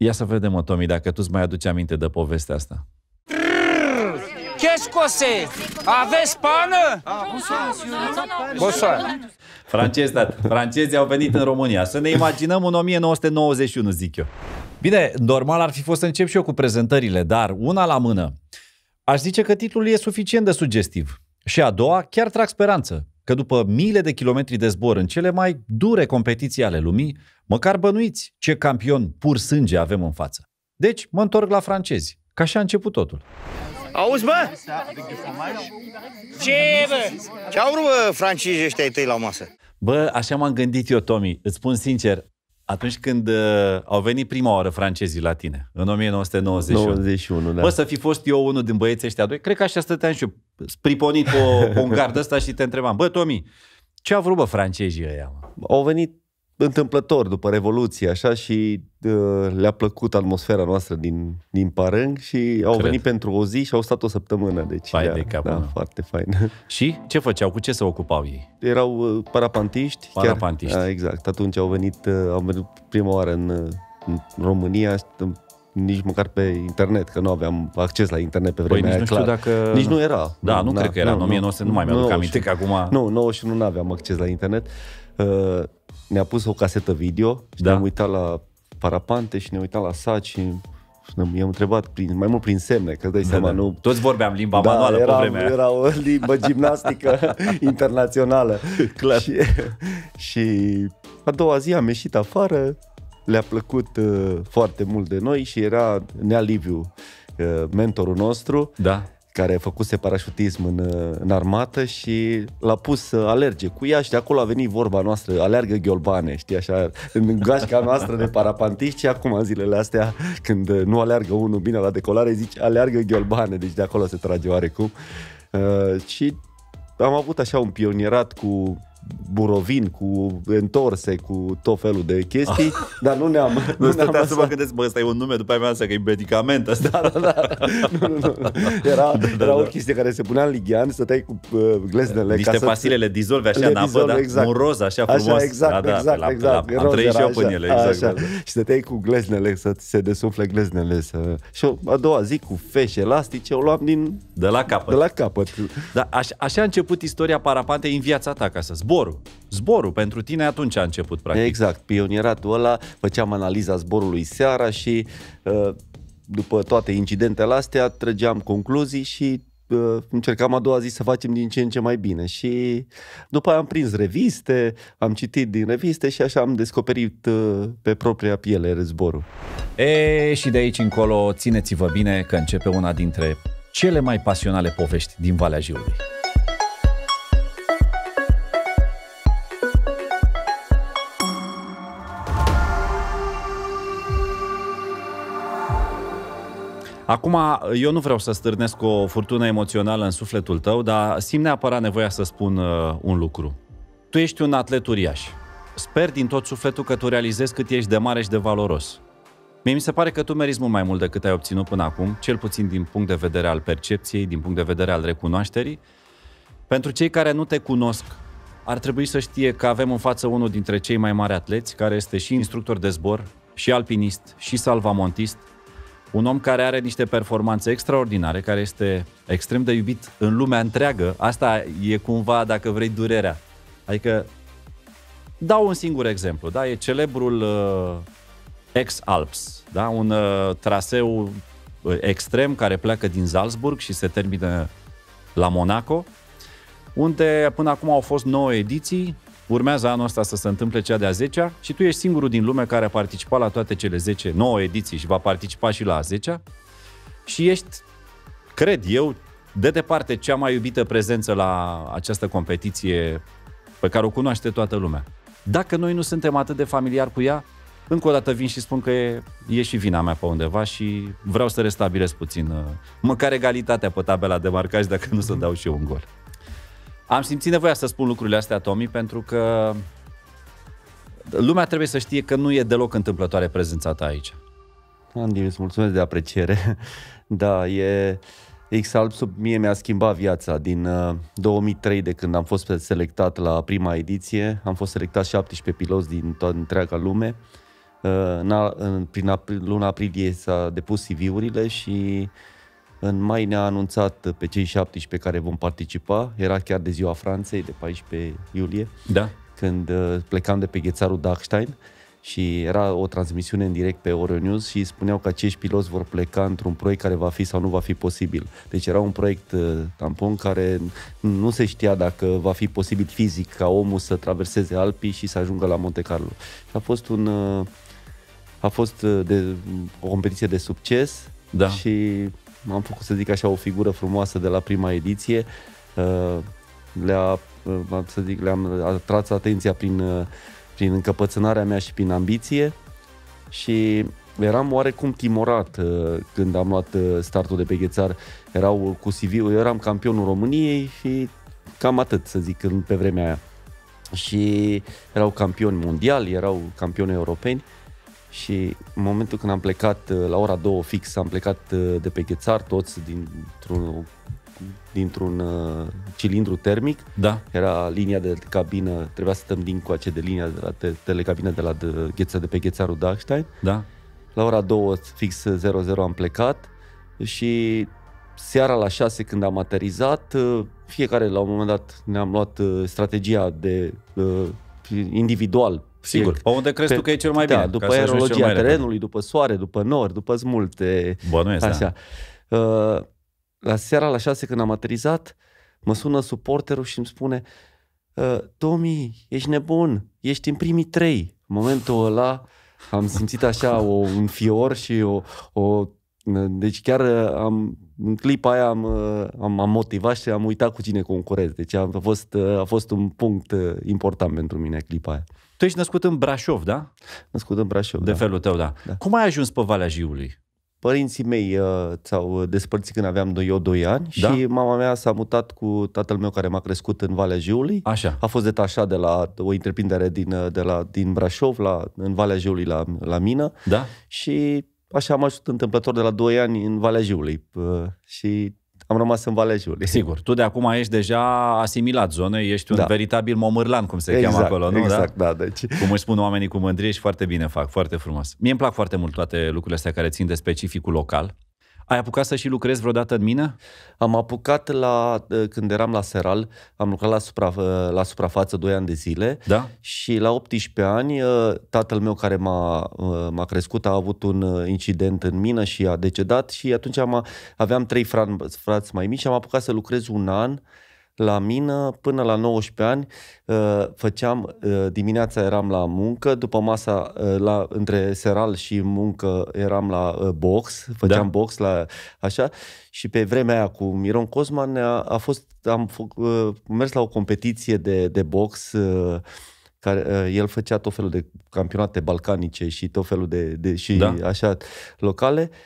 Ia să vedem, mă, Tomi, dacă tu-ți mai aduci aminte de povestea asta. Ce scose? Aveți pană? Bosoană. Francezi, da, francezii au venit în România. Să ne imaginăm în 1991, zic eu. Bine, normal ar fi fost să încep și eu cu prezentările, dar una la mână. Aș zice că titlul e suficient de sugestiv. Și a doua, chiar trag speranță că după miile de kilometri de zbor în cele mai dure competiții ale lumii, măcar bănuiți ce campion pur sânge avem în față. Deci mă întorc la francezi, ca așa a început totul. Auzi, bă? Ce, bă? Ce au bă, francezi ăștia ai tăi la masă? Bă, așa m-am gândit eu, Tomi. Îți spun sincer, atunci când uh, au venit prima oară francezii la tine, în 1991, 91, da. bă, să fi fost eu unul din băieții ăștia doi, cred că așa stăteam și eu spriponit pe, un gard ăsta și te întrebam, bă, Tomi, ce au vrut, bă, francezii ăia, Au venit întâmplător după Revoluție, așa, și uh, le-a plăcut atmosfera noastră din, din Parâng și au Cred. venit pentru o zi și au stat o săptămână. Deci, Fai de cap, da, foarte fain. Și ce făceau? Cu ce se ocupau ei? Erau uh, parapantiști. Parapantiști. Chiar, da, uh, exact. Atunci au venit, uh, au venit prima oară în, uh, în România, nici măcar pe internet, că nu aveam acces la internet pe păi vremea păi, nici aia, nu clar. Știu dacă... Nici nu era. Da, nu, nu da, cred că era. în 1900 nu, nu mai mi-aduc aminte că acum... Nu, 91 nu aveam acces la internet. Uh, ne-a pus o casetă video și da. ne-am uitat la parapante și ne uitam la saci și ne am întrebat prin, mai mult prin semne, că dai da, seama, da, nu... Toți vorbeam limba da, manuală era, pe vremea era o limbă gimnastică internațională. Clar. Și, și a doua zi am ieșit afară, le-a plăcut uh, foarte mult de noi și era nealiviu uh, mentorul nostru. Da care a făcut parașutism în, uh, în armată și l-a pus să alerge cu ea și de acolo a venit vorba noastră, aleargă gheolbane, știi așa, în gașca noastră de parapantiști și acum în zilele astea când uh, nu aleargă unul bine la decolare, zici aleargă gheolbane, deci de acolo se trage oarecum. Uh, și am avut așa un pionierat cu burovin, cu întorse, cu tot felul de chestii, ah. dar nu ne-am... Nu, nu stăteam să mă gândesc, bă, ăsta e un nume, după aia mi-am că e medicament ăsta. Da, da, da. nu, nu, nu. Era, da, da, era da. o chestie care se punea în lighean, stăteai cu uh, gleznele. Niște ca pasilele să... le dizolve așa în apă, da? exact. un roz așa frumos. Așa, exact, da, da, exact, la, exact. La, la, am trăit și eu până ele, exact. Așa. Da. Și stăteai cu gleznele, să se desufle gleznele. Să... Și a doua zi cu feșe elastice o luam din... De la capăt. De la capăt. Da, așa, așa a început istoria parapantei în viața ta, ca să zborul zborul. Pentru tine atunci a început, practic. Exact, pionieratul ăla, făceam analiza zborului seara și uh, după toate incidentele astea trăgeam concluzii și uh, încercam a doua zi să facem din ce în ce mai bine și după aia am prins reviste, am citit din reviste și așa am descoperit uh, pe propria piele zborul. E, și de aici încolo țineți-vă bine că începe una dintre cele mai pasionale povești din Valea Jiului. Acum, eu nu vreau să stârnesc o furtună emoțională în sufletul tău, dar simt neapărat nevoia să spun uh, un lucru. Tu ești un atlet uriaș. Sper din tot sufletul că tu realizezi cât ești de mare și de valoros. Mie mi se pare că tu meriți mult mai mult decât ai obținut până acum, cel puțin din punct de vedere al percepției, din punct de vedere al recunoașterii. Pentru cei care nu te cunosc, ar trebui să știe că avem în față unul dintre cei mai mari atleți, care este și instructor de zbor, și alpinist, și salvamontist, un om care are niște performanțe extraordinare, care este extrem de iubit în lumea întreagă. Asta e cumva, dacă vrei, durerea. Adică, dau un singur exemplu, da? E celebrul uh, ex-Alps, da? Un uh, traseu uh, extrem care pleacă din Salzburg și se termină la Monaco, unde până acum au fost 9 ediții, Urmează anul ăsta să se întâmple cea de-a 10-a și tu ești singurul din lume care a participat la toate cele 10, 9 ediții și va participa și la a 10-a și ești, cred eu, de departe cea mai iubită prezență la această competiție pe care o cunoaște toată lumea. Dacă noi nu suntem atât de familiar cu ea, încă o dată vin și spun că e, e și vina mea pe undeva și vreau să restabilesc puțin uh, măcar egalitatea pe tabela de marcaj dacă nu să dau și eu un gol. Am simțit nevoia să spun lucrurile astea, Tomi, pentru că lumea trebuie să știe că nu e deloc întâmplătoare prezența ta aici. Andy, îți mulțumesc de apreciere. Da, e... X-Alb sub mie mi-a schimbat viața din uh, 2003 de când am fost selectat la prima ediție. Am fost selectat 17 piloți din toată întreaga lume. Uh, în, în, prin apri, luna aprilie s-a depus CV-urile și uh, în mai ne-a anunțat pe cei 17 care vom participa, era chiar de ziua Franței, de 14 iulie, da. când uh, plecam de pe ghețarul Dachstein și era o transmisiune în direct pe Euronews și spuneau că acești piloți vor pleca într-un proiect care va fi sau nu va fi posibil. Deci era un proiect uh, tampon care nu se știa dacă va fi posibil fizic ca omul să traverseze Alpii și să ajungă la Monte Carlo. Și a fost un uh, a fost de, o competiție de succes da. și am făcut, să zic așa, o figură frumoasă de la prima ediție. Uh, le-a, uh, să zic, le-am atras atenția prin, uh, prin încăpățânarea mea și prin ambiție și eram oarecum timorat când am luat startul de pe Ghețar. Erau cu CV, eu eram campionul României și cam atât, să zic, pe vremea aia. Și erau campioni mondiali, erau campioni europeni și în momentul când am plecat uh, la ora 2 fix, am plecat uh, de pe Ghețar toți dintr-un, dintr-un uh, cilindru termic. Da. Era linia de cabină, trebuia să stăm din coace de linia de la te- telecabină de la de, gheța de pe Ghețarul Dachstein. Da. La ora 2 fix 00 am plecat și seara la 6 când am aterizat, fiecare la un moment dat ne-am luat strategia de individual Sigur. E, pe unde crezi pe, tu că e cel mai da, bine? după aerologia terenului, după soare, după nori, după multe. Bănuiesc, da. așa. Da. Uh, la seara, la șase, când am aterizat, mă sună suporterul și îmi spune uh, Tomi, ești nebun, ești în primii trei. În momentul ăla am simțit așa o, un fior și o, o deci chiar uh, am, în clipa aia am, uh, am, am motivat și am uitat cu cine concurez. Deci a fost, a fost un punct important pentru mine clipa aia. Tu ești născut în Brașov, da? Născut în Brașov, De da. felul tău, da. da. Cum ai ajuns pe Valea Jiului? Părinții mei uh, s au despărțit când aveam doi, eu 2 ani da? și mama mea s-a mutat cu tatăl meu care m-a crescut în Valea Jiului. Așa. A fost detașat de la o întreprindere din, uh, de la, din Brașov la, în Valea Jiului la, la mină. Da? Și așa am ajuns întâmplător de la 2 ani în Valea Jiului. Uh, și am rămas în Valea Jiului. Sigur, tu de acum ești deja asimilat zonei, ești un da. veritabil momârlan, cum se exact, cheamă acolo, nu? Exact, da, da deci... Cum își spun oamenii cu mândrie și foarte bine fac, foarte frumos. Mie îmi plac foarte mult toate lucrurile astea care țin de specificul local. Ai apucat să și lucrezi vreodată în mine? Am apucat la, eh, când eram la Seral, am lucrat la, supra, eh, la suprafață 2 ani de zile da? și la 18 ani eh, tatăl meu care m-a, m-a crescut a avut un incident în mină și a decedat și atunci am, aveam trei frați mai mici și am apucat să lucrez un an uh, la mină până la 19 ani uh, făceam, uh, dimineața eram la muncă, după masa uh, la, între seral și muncă eram la box, făceam da. box la așa și pe vremea aia cu Miron Cosman a, a fost, am mers la o competiție de, de box care el făcea tot felul de campionate balcanice și tot felul de, de și da. așa locale. Uh,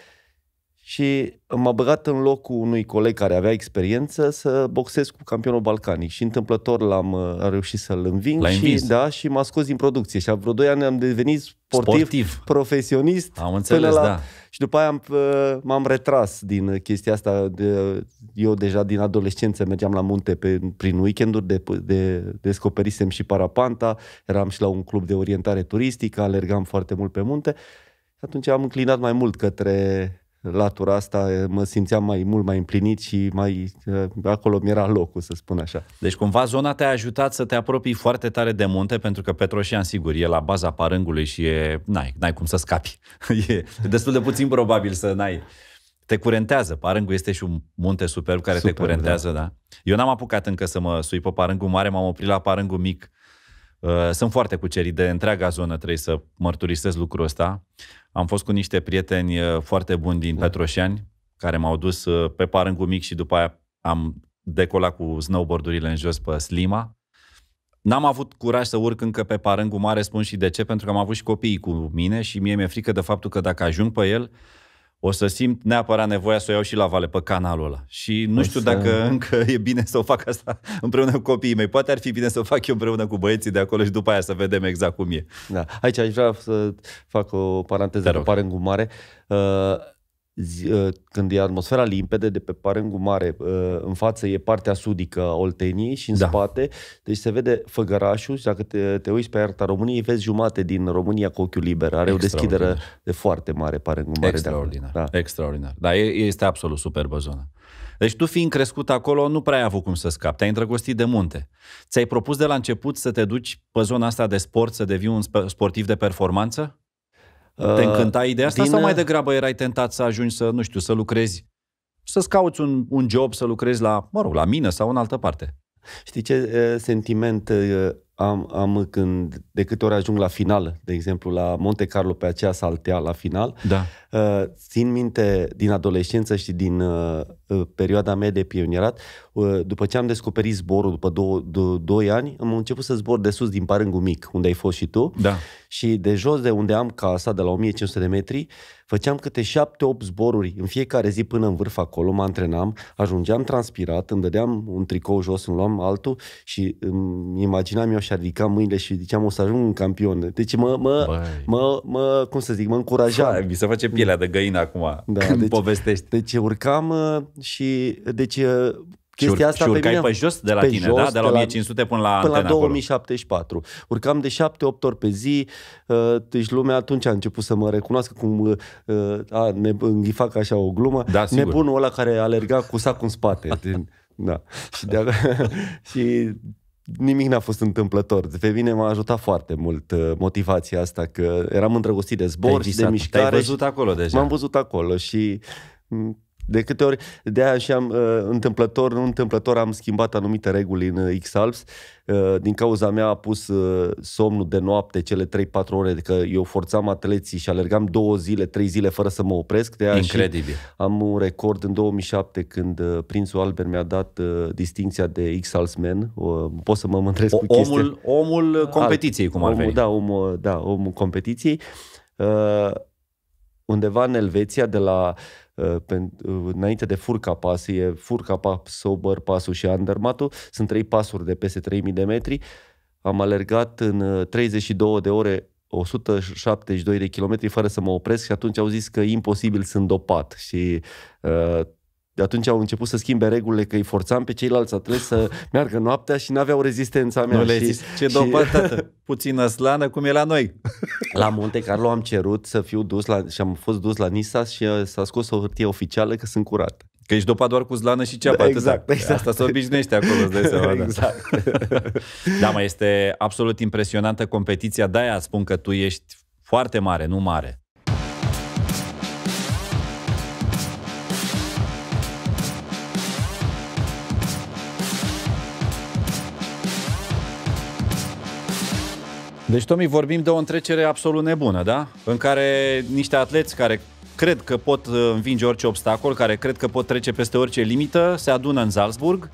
și m-a băgat în locul unui coleg care avea experiență să boxez cu campionul balcanic și întâmplător l-am uh, reușit să-l înving și, invis. da, și m-a scos din producție și a vreo doi ani am devenit sportiv, sportiv. profesionist. Am înțeles, la... da. Și după aia am, uh, m-am retras din uh, chestia asta. De, eu deja din adolescență mergeam la munte pe, prin weekenduri, de, de, descoperisem și parapanta, eram și la un club de orientare turistică, alergam foarte mult pe munte. Atunci am înclinat mai mult către latura asta mă simțeam mai mult mai împlinit și mai acolo mi era locul, să spun așa. Deci cumva zona te-a ajutat să te apropii foarte tare de munte, pentru că Petroșian, sigur, e la baza parângului și e, n-ai, n-ai cum să scapi. e destul de puțin probabil să n-ai te curentează. Parângul este și un munte superb care superb, te curentează, da. da. Eu n-am apucat încă să mă sui pe parângul mare, m-am oprit la parângul mic Uh, sunt foarte cucerit de întreaga zonă, trebuie să mărturisesc lucrul ăsta. Am fost cu niște prieteni uh, foarte buni din da. Petroșani, care m-au dus uh, pe parângul mic și după aia am decolat cu snowboardurile în jos pe Slima. N-am avut curaj să urc încă pe parângul mare, spun și de ce, pentru că am avut și copiii cu mine și mie mi-e frică de faptul că dacă ajung pe el, o să simt neapărat nevoia să o iau și la vale, pe canalul ăla. Și nu o păi știu să... dacă încă e bine să o fac asta împreună cu copiii mei. Poate ar fi bine să o fac eu împreună cu băieții de acolo și după aia să vedem exact cum e. Da. Aici aș vrea să fac o paranteză, o pare în gumare. Uh, zi, ă, când e atmosfera limpede, de pe parângul mare, ă, în față e partea sudică a Olteniei și în da. spate, deci se vede Făgărașul și dacă te, te uiți pe arta României, vezi jumate din România cu ochiul liber. Are o deschidere de foarte mare parângul mare. Extraordinar, de da. extraordinar. Da, este absolut superbă zona. Deci tu fiind crescut acolo, nu prea ai avut cum să scapi, te-ai îndrăgostit de munte. Ți-ai propus de la început să te duci pe zona asta de sport, să devii un sportiv de performanță? Te uh, încânta ideea asta din... sau mai uh, degrabă erai tentat să ajungi să, nu știu, să lucrezi, să-ți cauți un, un job, să lucrezi la, mă rog, la mine sau în altă parte? Știi ce uh, sentiment am, am când, de câte ori ajung la final, de exemplu, la Monte Carlo pe acea saltea la final, da. țin minte din adolescență și din Uh, perioada mea de pionierat, uh, după ce am descoperit zborul, după 2 ani, am început să zbor de sus din Parângul Mic, unde ai fost și tu. Da. Și de jos de unde am casa, de la 1500 de metri, făceam câte 7-8 zboruri în fiecare zi până în vârf acolo, mă antrenam, ajungeam transpirat, îmi dădeam un tricou jos, îmi luam altul și îmi imaginam eu și ridicam mâinile și ziceam o să ajung un campion. Deci mă, mă, mă, mă, cum să zic, mă încurajam. Mi se face pielea de găină acum da, când deci, povestești. Deci urcam uh, și deci chestia asta și pe mine... pe jos de la pe tine, jos, da? De la 1500 până la Până la 2074. Acolo. Urcam de 7-8 ori pe zi, deci lumea atunci a început să mă recunoască cum a, ne, îi fac așa o glumă, da, sigur. nebunul ăla care alerga cu sacul în spate. da. Și, de și nimic n-a fost întâmplător. Pe mine m-a ajutat foarte mult motivația asta, că eram îndrăgostit de zbor și de mișcare. Te-ai văzut acolo deja. M-am văzut acolo și de câte ori, de aia și am, uh, întâmplător, nu întâmplător, am schimbat anumite reguli în uh, X-Alps. Uh, din cauza mea a pus uh, somnul de noapte cele 3-4 ore, că eu forțam atleții și alergam două zile, trei zile fără să mă opresc. De Incredibil. Am un record în 2007 când uh, prințul Albert mi-a dat uh, distinția de X-Alps Man. Uh, pot să mă mândresc o, cu chestia. Omul, uh, competiției, cum ar veni. Da, omul, da, omul competiției. Uh, undeva în Elveția, de la uh, Uh, uh, înainte de furca pas, e furca pas, sober, pasul și undermatul. Sunt trei pasuri de peste 3000 de metri. Am alergat în 32 uh, de ore 172 de kilometri fără să mă opresc și atunci au zis că imposibil sunt dopat și uh, de atunci au început să schimbe regulile că îi forțam pe ceilalți atleti să meargă noaptea și n-aveau rezistența mea. Nu le și, zis, ce și... dobar, tată, puțină slană cum e la noi. La Monte Carlo am cerut să fiu dus la, și am fost dus la Nisa și uh, s-a scos o hârtie oficială că sunt curat. Că ești dopat doar cu zlană și ceapă. Da, exact, păi exact. Asta se obișnuiește acolo, îți dai seama. Da. Exact. da, mai este absolut impresionantă competiția. De-aia spun că tu ești foarte mare, nu mare. Deci, Tomi, vorbim de o întrecere absolut nebună, da? În care niște atleți care cred că pot uh, învinge orice obstacol, care cred că pot trece peste orice limită, se adună în Salzburg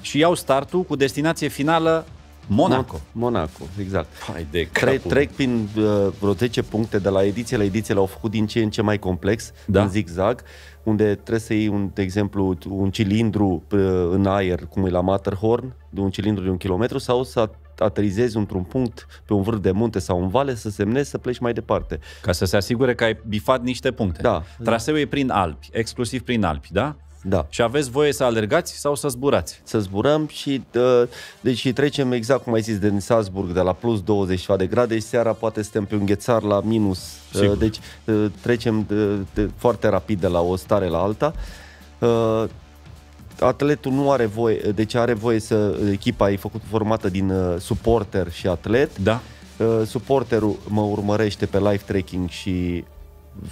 și iau startul cu destinație finală Monaco. Monaco, exact. Hai de Tre- trec prin uh, vreo 10 puncte de la ediție la ediție, l-au făcut din ce în ce mai complex, da. în zigzag, unde trebuie să iei, un, de exemplu, un cilindru uh, în aer, cum e la Matterhorn, de un cilindru de un kilometru, sau să aterizezi într-un punct pe un vârf de munte sau în vale, să semnezi, să pleci mai departe. Ca să se asigure că ai bifat niște puncte. Da. Traseul e prin Alpi, exclusiv prin Alpi, da? Da. Și aveți voie să alergați sau să zburați? Să zburăm și deci trecem exact cum ai zis din Salzburg de la plus 20 de grade și seara poate suntem pe un ghețar la minus. Sigur. Deci trecem de, de, foarte rapid de la o stare la alta atletul nu are voie, deci are voie să echipa e făcut formată din uh, suporter și atlet. Da. Uh, suporterul mă urmărește pe live tracking și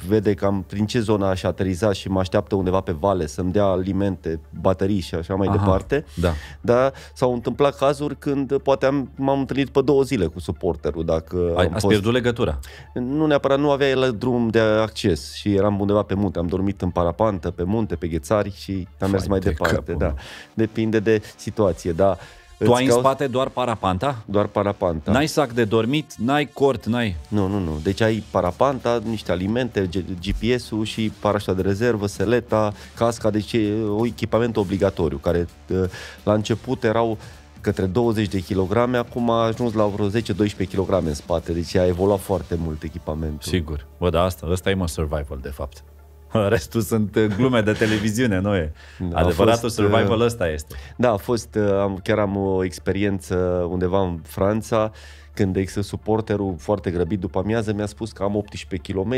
vede cam prin ce zona aș ateriza și mă așteaptă undeva pe vale să-mi dea alimente, baterii și așa mai Aha, departe. Da. Dar s-au întâmplat cazuri când poate am, m-am întâlnit pe două zile cu suporterul. Dacă Ai, ați fost... pierdut legătura? Nu neapărat, nu avea el drum de acces și eram undeva pe munte. Am dormit în parapantă, pe munte, pe ghețari și am Fai mers mai departe. Da. Depinde de situație, dar tu ai cauți... în spate doar parapanta? Doar parapanta. N-ai sac de dormit, n-ai cort, n-ai... Nu, nu, nu. Deci ai parapanta, niște alimente, GPS-ul și parașa de rezervă, seleta, casca, deci e un echipament obligatoriu, care ă, la început erau către 20 de kilograme, acum a ajuns la vreo 10-12 kg în spate, deci a evoluat foarte mult echipamentul. Sigur, bă, da, asta, asta e mă survival de fapt. Restul sunt uh, glume de televiziune, nu e? Da, Adevăratul fost, survival uh, ăsta este. Da, a fost, uh, am, chiar am o experiență undeva în Franța, când ex suporterul foarte grăbit după amiază mi-a spus că am 18 km,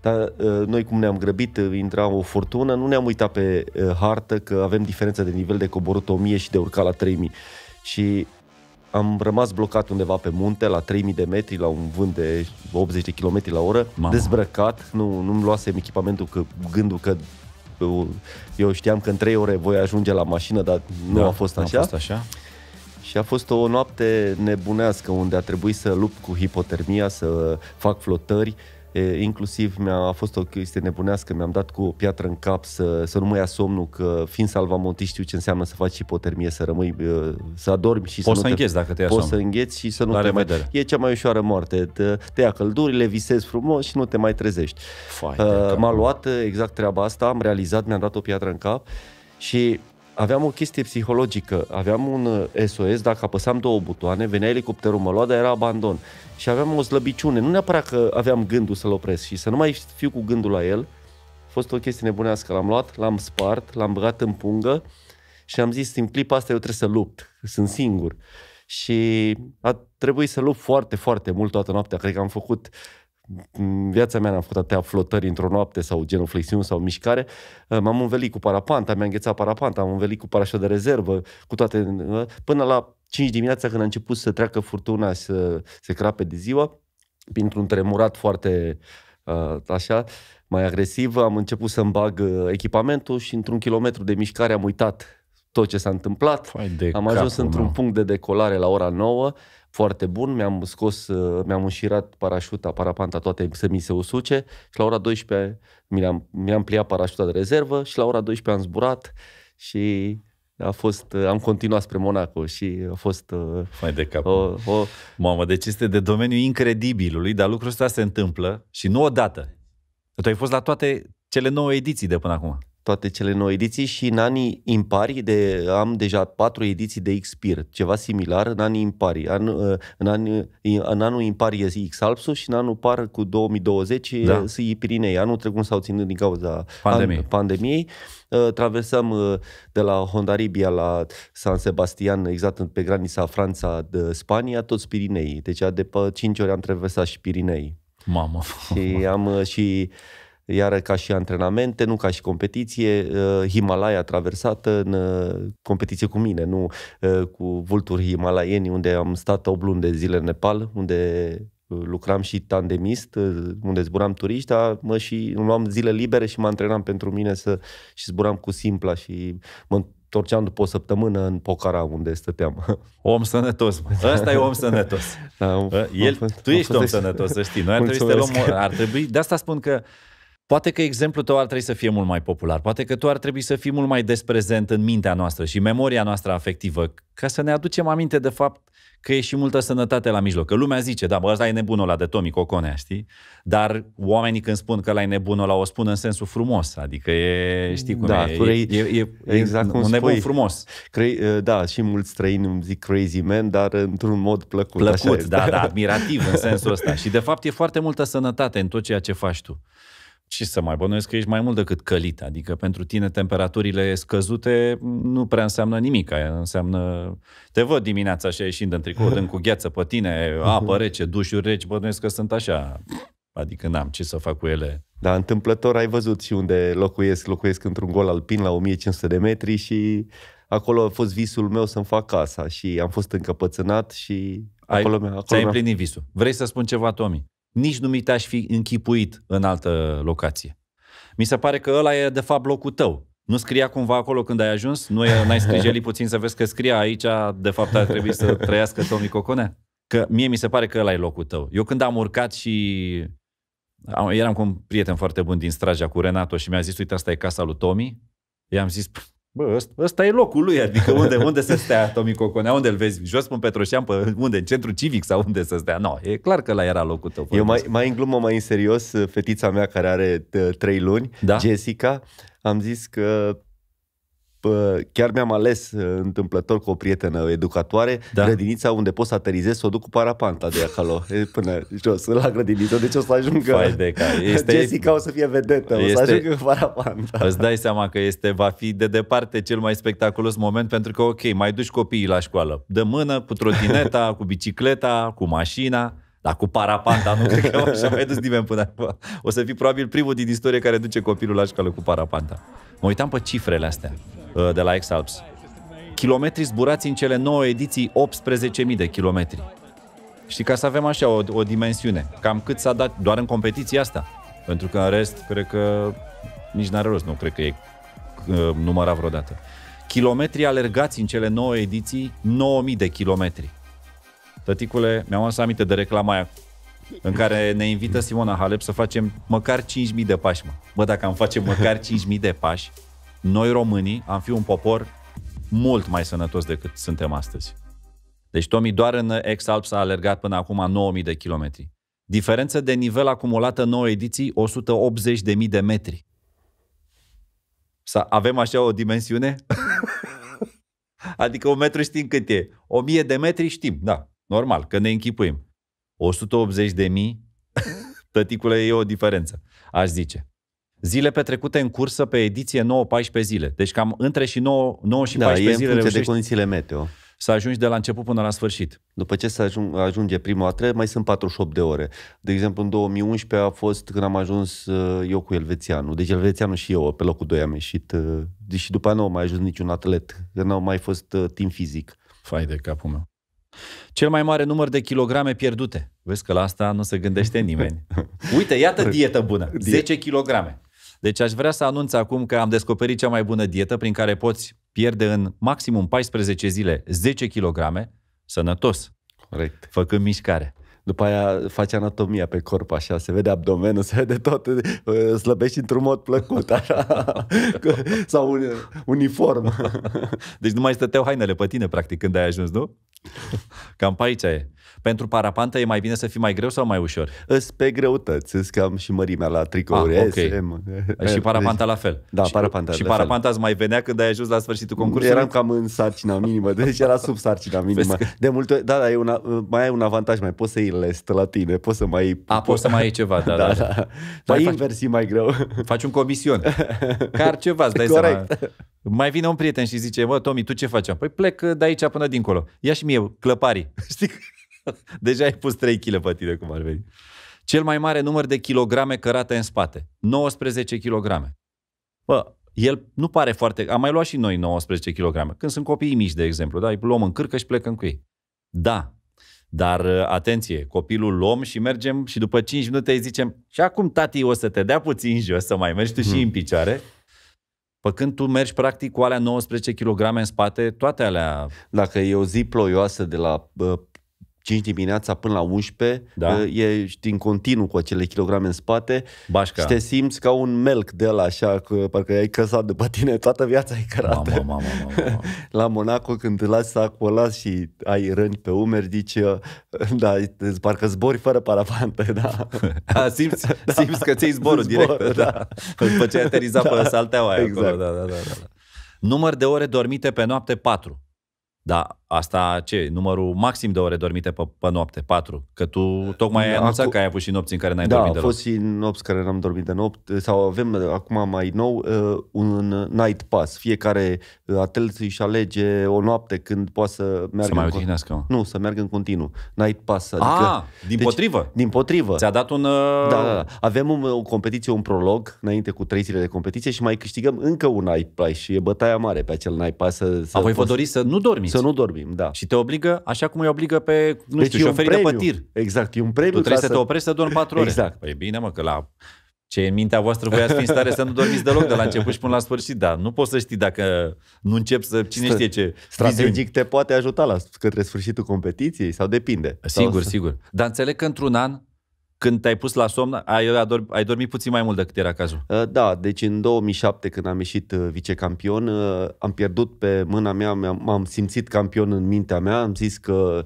dar noi cum ne-am grăbit, intra o furtună, nu ne-am uitat pe hartă că avem diferența de nivel de coborât 1000 și de urcat la 3000. Și am rămas blocat undeva pe munte, la 3000 de metri, la un vânt de 80 de km la oră, Mama. dezbrăcat, nu, nu-mi luasem echipamentul, că gândul că eu știam că în 3 ore voi ajunge la mașină, dar nu da, a fost așa. A fost așa. Și a fost o noapte nebunească unde a trebuit să lupt cu hipotermia, să fac flotări, E, inclusiv mi-a a fost o chestie nebunească, mi-am dat cu o piatră în cap să, să nu mă ia somnul, că fiind salvamontist știu ce înseamnă să faci hipotermie, să rămâi, să adormi și poți să, să nu te... dacă te ia Poți somn. să îngheți și să nu La te revedere. mai... E cea mai ușoară moarte. Te, te ia căldurile, visezi frumos și nu te mai trezești. Fai, ă, uh, m-a luat exact treaba asta, am realizat, mi-am dat o piatră în cap și aveam o chestie psihologică, aveam un SOS, eh, dacă apăsam două butoane, venea elicopterul, mă lua, dar era abandon. Și aveam o slăbiciune, nu neapărat că aveam gândul să-l opresc și să nu mai fiu cu gândul la el, a fost o chestie nebunească, l-am luat, l-am spart, l-am băgat în pungă și am zis, în clipa asta eu trebuie să lupt, sunt singur. Și a trebuit să lupt foarte, foarte mult toată noaptea, cred că am făcut uh, în viața mea n-am făcut atâtea flotări într-o noapte sau genoflexiuni sau mișcare. Ă, m-am învelit cu parapanta, mi-am înghețat parapanta, am învelit cu parașa de rezervă, cu toate, ă, până la 5 dimineața când a început să treacă furtuna și să se crape de ziua, printr-un tremurat foarte ă, așa, mai agresiv, am început să-mi bag echipamentul și într-un kilometru de mișcare am uitat tot ce s-a întâmplat. Am ajuns într-un meu. punct de decolare la ora 9 foarte bun, mi-am scos, uh, mi-am înșirat parașuta, parapanta toate să mi se usuce și la ora 12 mi-am, mi-am pliat parașuta de rezervă și la ora 12 am zburat și a fost, uh, am continuat spre Monaco și a fost... Uh, Mai de cap. O, o... Mamă, deci este de domeniul incredibilului, dar lucrul ăsta se întâmplă și nu odată. Tu ai fost la toate cele nouă ediții de până acum toate cele nouă ediții și în anii impari de, am deja patru ediții de Xpir, ceva similar în anii impari. An, uh, în, an, în anul impari e X Alpsul și în anul par cu 2020 da. e Pirinei. Anul trecut s-au ținut din cauza pandemiei. An, pandemiei. Uh, traversăm uh, de la Hondaribia la San Sebastian, exact pe granița Franța de Spania, toți Pirinei. Deci de 5 ori am traversat și Pirinei. Mamă. Și am și iar ca și antrenamente, nu ca și competiție, uh, Himalaya traversată în uh, competiție cu mine, nu uh, cu vulturi himalaieni, unde am stat 8 luni de zile în Nepal, unde lucram și tandemist, unde zburam turiști, dar mă și luam zile libere și mă antrenam pentru mine să și zburam cu simpla și mă torceam după o săptămână în Pocara, unde stăteam. Om sănătos, Ăsta e om sănătos. Da, El, tu ești om sănătos, să știi. Noi ar trebui să luăm... Ar trebui, de asta spun că uh, Poate că exemplul tău ar trebui să fie mult mai popular, poate că tu ar trebui să fii mult mai desprezent în mintea noastră și memoria noastră afectivă, ca să ne aducem aminte de fapt că e și multă sănătate la mijloc. Că lumea zice, da, bă, ăsta e nebunul ăla de Tomi Coconea, știi? Dar oamenii când spun că la e nebunul ăla, o spun în sensul frumos, adică e, știi cum da, e, crei, e, e, e, exact cum un spui, nebun frumos. Cre- uh, da, și mulți străini îmi zic crazy man, dar într-un mod plăcut. Plăcut, da, da, admirativ în sensul ăsta. Și de fapt e foarte multă sănătate în tot ceea ce faci tu și să mai bănuiesc că ești mai mult decât călit. Adică pentru tine temperaturile scăzute nu prea înseamnă nimic. Înseamnă... Te văd dimineața așa ieșind în tricou, dând cu gheață pe tine, apă rece, dușuri reci, bănuiesc că sunt așa. Adică n-am ce să fac cu ele. Da, întâmplător ai văzut și unde locuiesc. Locuiesc într-un gol alpin la 1500 de metri și acolo a fost visul meu să-mi fac casa și am fost încăpățânat și ai, acolo, mi-a, acolo ți-ai împlinit visul. Vrei să spun ceva, Tomi? nici nu mi te-aș fi închipuit în altă locație. Mi se pare că ăla e de fapt locul tău. Nu scria cumva acolo când ai ajuns? Nu e, ai scrijeli puțin să vezi că scria aici, de fapt ar trebui să trăiască Tomi Coconea? Că mie mi se pare că ăla e locul tău. Eu când am urcat și eram cu un prieten foarte bun din Straja, cu Renato, și mi-a zis, uite, asta e casa lui Tomi. I-am zis, Bă, ăsta, ăsta e locul lui, adică unde, unde să stea Tomi Coconea, unde îl vezi? Jos pe Petroșean, pe unde? În centru civic sau unde să stea? Nu, no, e clar că la era locul tău. Eu mai, mai în glumă, mai în serios, fetița mea care are trei luni, da? Jessica, am zis că chiar mi-am ales uh, întâmplător cu o prietenă educatoare da. grădinița unde pot să aterizez să o duc cu parapanta de acolo până jos la grădiniță. Deci o să ajungă Fai de ca. Este... Jessica o să fie vedetă, este... o să ajungă cu parapanta. Îți dai seama că este, va fi de departe cel mai spectaculos moment pentru că ok, mai duci copiii la școală. De mână, cu trotineta, cu bicicleta, cu mașina dar cu parapanta nu cred că așa mai dus nimeni până acum. O să fii probabil primul din istorie care duce copilul la școală cu parapanta. Mă uitam pe cifrele astea uh, de la Exalps. Kilometri zburați în cele 9 ediții, 18.000 de kilometri. Și ca să avem așa o, o dimensiune, cam cât s-a dat doar în competiția asta. Pentru că în rest, cred că nici n-are rost, nu cred că e uh, numărat vreodată. Kilometri alergați în cele 9 ediții, 9.000 de kilometri tăticule, mi-am adus aminte de reclama aia în care ne invită Simona Halep să facem măcar 5.000 de pași. Mă. Bă, dacă am face măcar 5.000 de pași, noi românii am fi un popor mult mai sănătos decât suntem astăzi. Deci Tomi doar în Ex-Alps a alergat până acum 9.000 de kilometri. Diferență de nivel acumulată 9 ediții, 180.000 de metri. Să avem așa o dimensiune? adică un metru știm cât e. 1000 de metri știm, da. Normal, că ne închipuim. 180 de mii, tăticule, e o diferență, aș zice. Zile petrecute în cursă pe ediție 9-14 zile. Deci cam între și 9, 9 și da, 14 zile Da, reușești... de condițiile meteo să ajungi de la început până la sfârșit. După ce se ajunge prima oară, mai sunt 48 de ore. De exemplu, în 2011 a fost când am ajuns uh, eu cu Elvețianul. Deci Elvețianul și eu pe locul 2 am ieșit. Deci după aia nu a mai ajuns niciun atlet, că n-au mai fost uh, timp fizic. Fai de capul meu. Cel mai mare număr de kilograme pierdute. Vezi că la asta nu se gândește nimeni. Uite, iată păi, dietă bună. 10 kilograme. Deci aș vrea să anunț acum că am descoperit cea mai bună dietă prin care poți pierde în maximum 14 zile 10 kilograme sănătos. Corect. Făcând mișcare. După aia face anatomia pe corp, așa, se vede abdomenul, se vede tot, slăbești într-un mod plăcut, așa, sau un, uniform. Deci nu mai stăteau hainele pe tine, practic, când ai ajuns, nu? Cam pe aici e. Pentru parapantă e mai bine să fii mai greu sau mai ușor? Îs pe greutăți, îs cam și mărimea la tricouri. Ah, okay. SM. Și parapanta la fel. Da, și, parapanta Și parapanta fel. îți mai venea când ai ajuns la sfârșitul concursului? Eram cam în sarcina minimă, deci era sub sarcina minimă. De multe da, da, e una, mai ai un avantaj, mai poți să iei lest la tine, poți să mai... A, poți să mai iei ceva, da, da, da. da. da. Mai inversi mai greu. Faci un comision. Car ceva, îți dai Corect. seama. Mai vine un prieten și zice, mă, Tomi, tu ce faci? Păi plec de aici până dincolo. Ia și mie clăparii. Știi? Deja ai pus 3 kg pe tine, cum ar veni. Cel mai mare număr de kilograme cărate în spate. 19 kg. Bă, el nu pare foarte... Am mai luat și noi 19 kg. Când sunt copiii mici, de exemplu, da? Îi luăm în cârcă și plecăm cu ei. Da, dar ă, atenție, copilul luăm și mergem și după 5 minute îi zicem și acum tati o să te dea puțin jos să mai mergi tu și mhm. în picioare. Pă când tu mergi practic cu alea 19 kg în spate, toate alea... Dacă e o zi ploioasă de la 5 dimineața până la 11, da. Ă, ești în continuu cu acele kilograme în spate Bașca. și te simți ca un melc de la așa, că, parcă ai căsat după tine, toată viața ai cărată. Mama, mama, mama, mama. la Monaco, când te lași sacul ăla și ai răni pe umeri, zici, ă, da, parcă zbori fără paravantă, da. A, da, simți, da. simți că ți zborul Zbor, direct, da. da. Păi, după ce ai aterizat da. pe salteaua aia exact. acolo, da, da, da, da. Număr de ore dormite pe noapte 4. Da, Asta ce? Numărul maxim de ore dormite pe, pe noapte? 4. Că tu tocmai ai anunțat Acu... că ai avut și nopți în care n-ai da, dormit deloc. Da, au fost și nopți care n-am dormit de nopți. Sau avem acum mai nou uh, un night pass. Fiecare uh, atel își alege o noapte când poate să meargă. Să mai odihnească. Nu, să meargă în continuu. Night pass. Ah, adică, A, din deci, potrivă? Din potrivă. Ți-a dat un... Uh, da, da, da. Avem un, o competiție, un prolog, înainte cu trei zile de competiție și mai câștigăm încă un night pass și e bătaia mare pe acel night pass. Să, să A, voi vă doriți să nu dormiți? Să nu dormi vorbim, da. Și te obligă așa cum îi obligă pe, nu deci știu, șoferii de pătir. Exact, e un premiu. Tu trebuie să, să te oprești să dormi patru ore. Exact. Păi bine mă, că la ce e în mintea voastră voi ați fi în stare să nu dormiți deloc de la început și până la sfârșit, da. Nu poți să știi dacă nu încep să, cine știe ce. Strategic viziuni. te poate ajuta la către sfârșitul competiției sau depinde. Sigur, sau... sigur. Dar înțeleg că într-un an când te-ai pus la somn, ai, ador- ai dormit puțin mai mult decât era cazul. Uh, da, deci în 2007, când am ieșit uh, vicecampion, uh, am pierdut pe mâna mea, m-am simțit campion în mintea mea, am zis că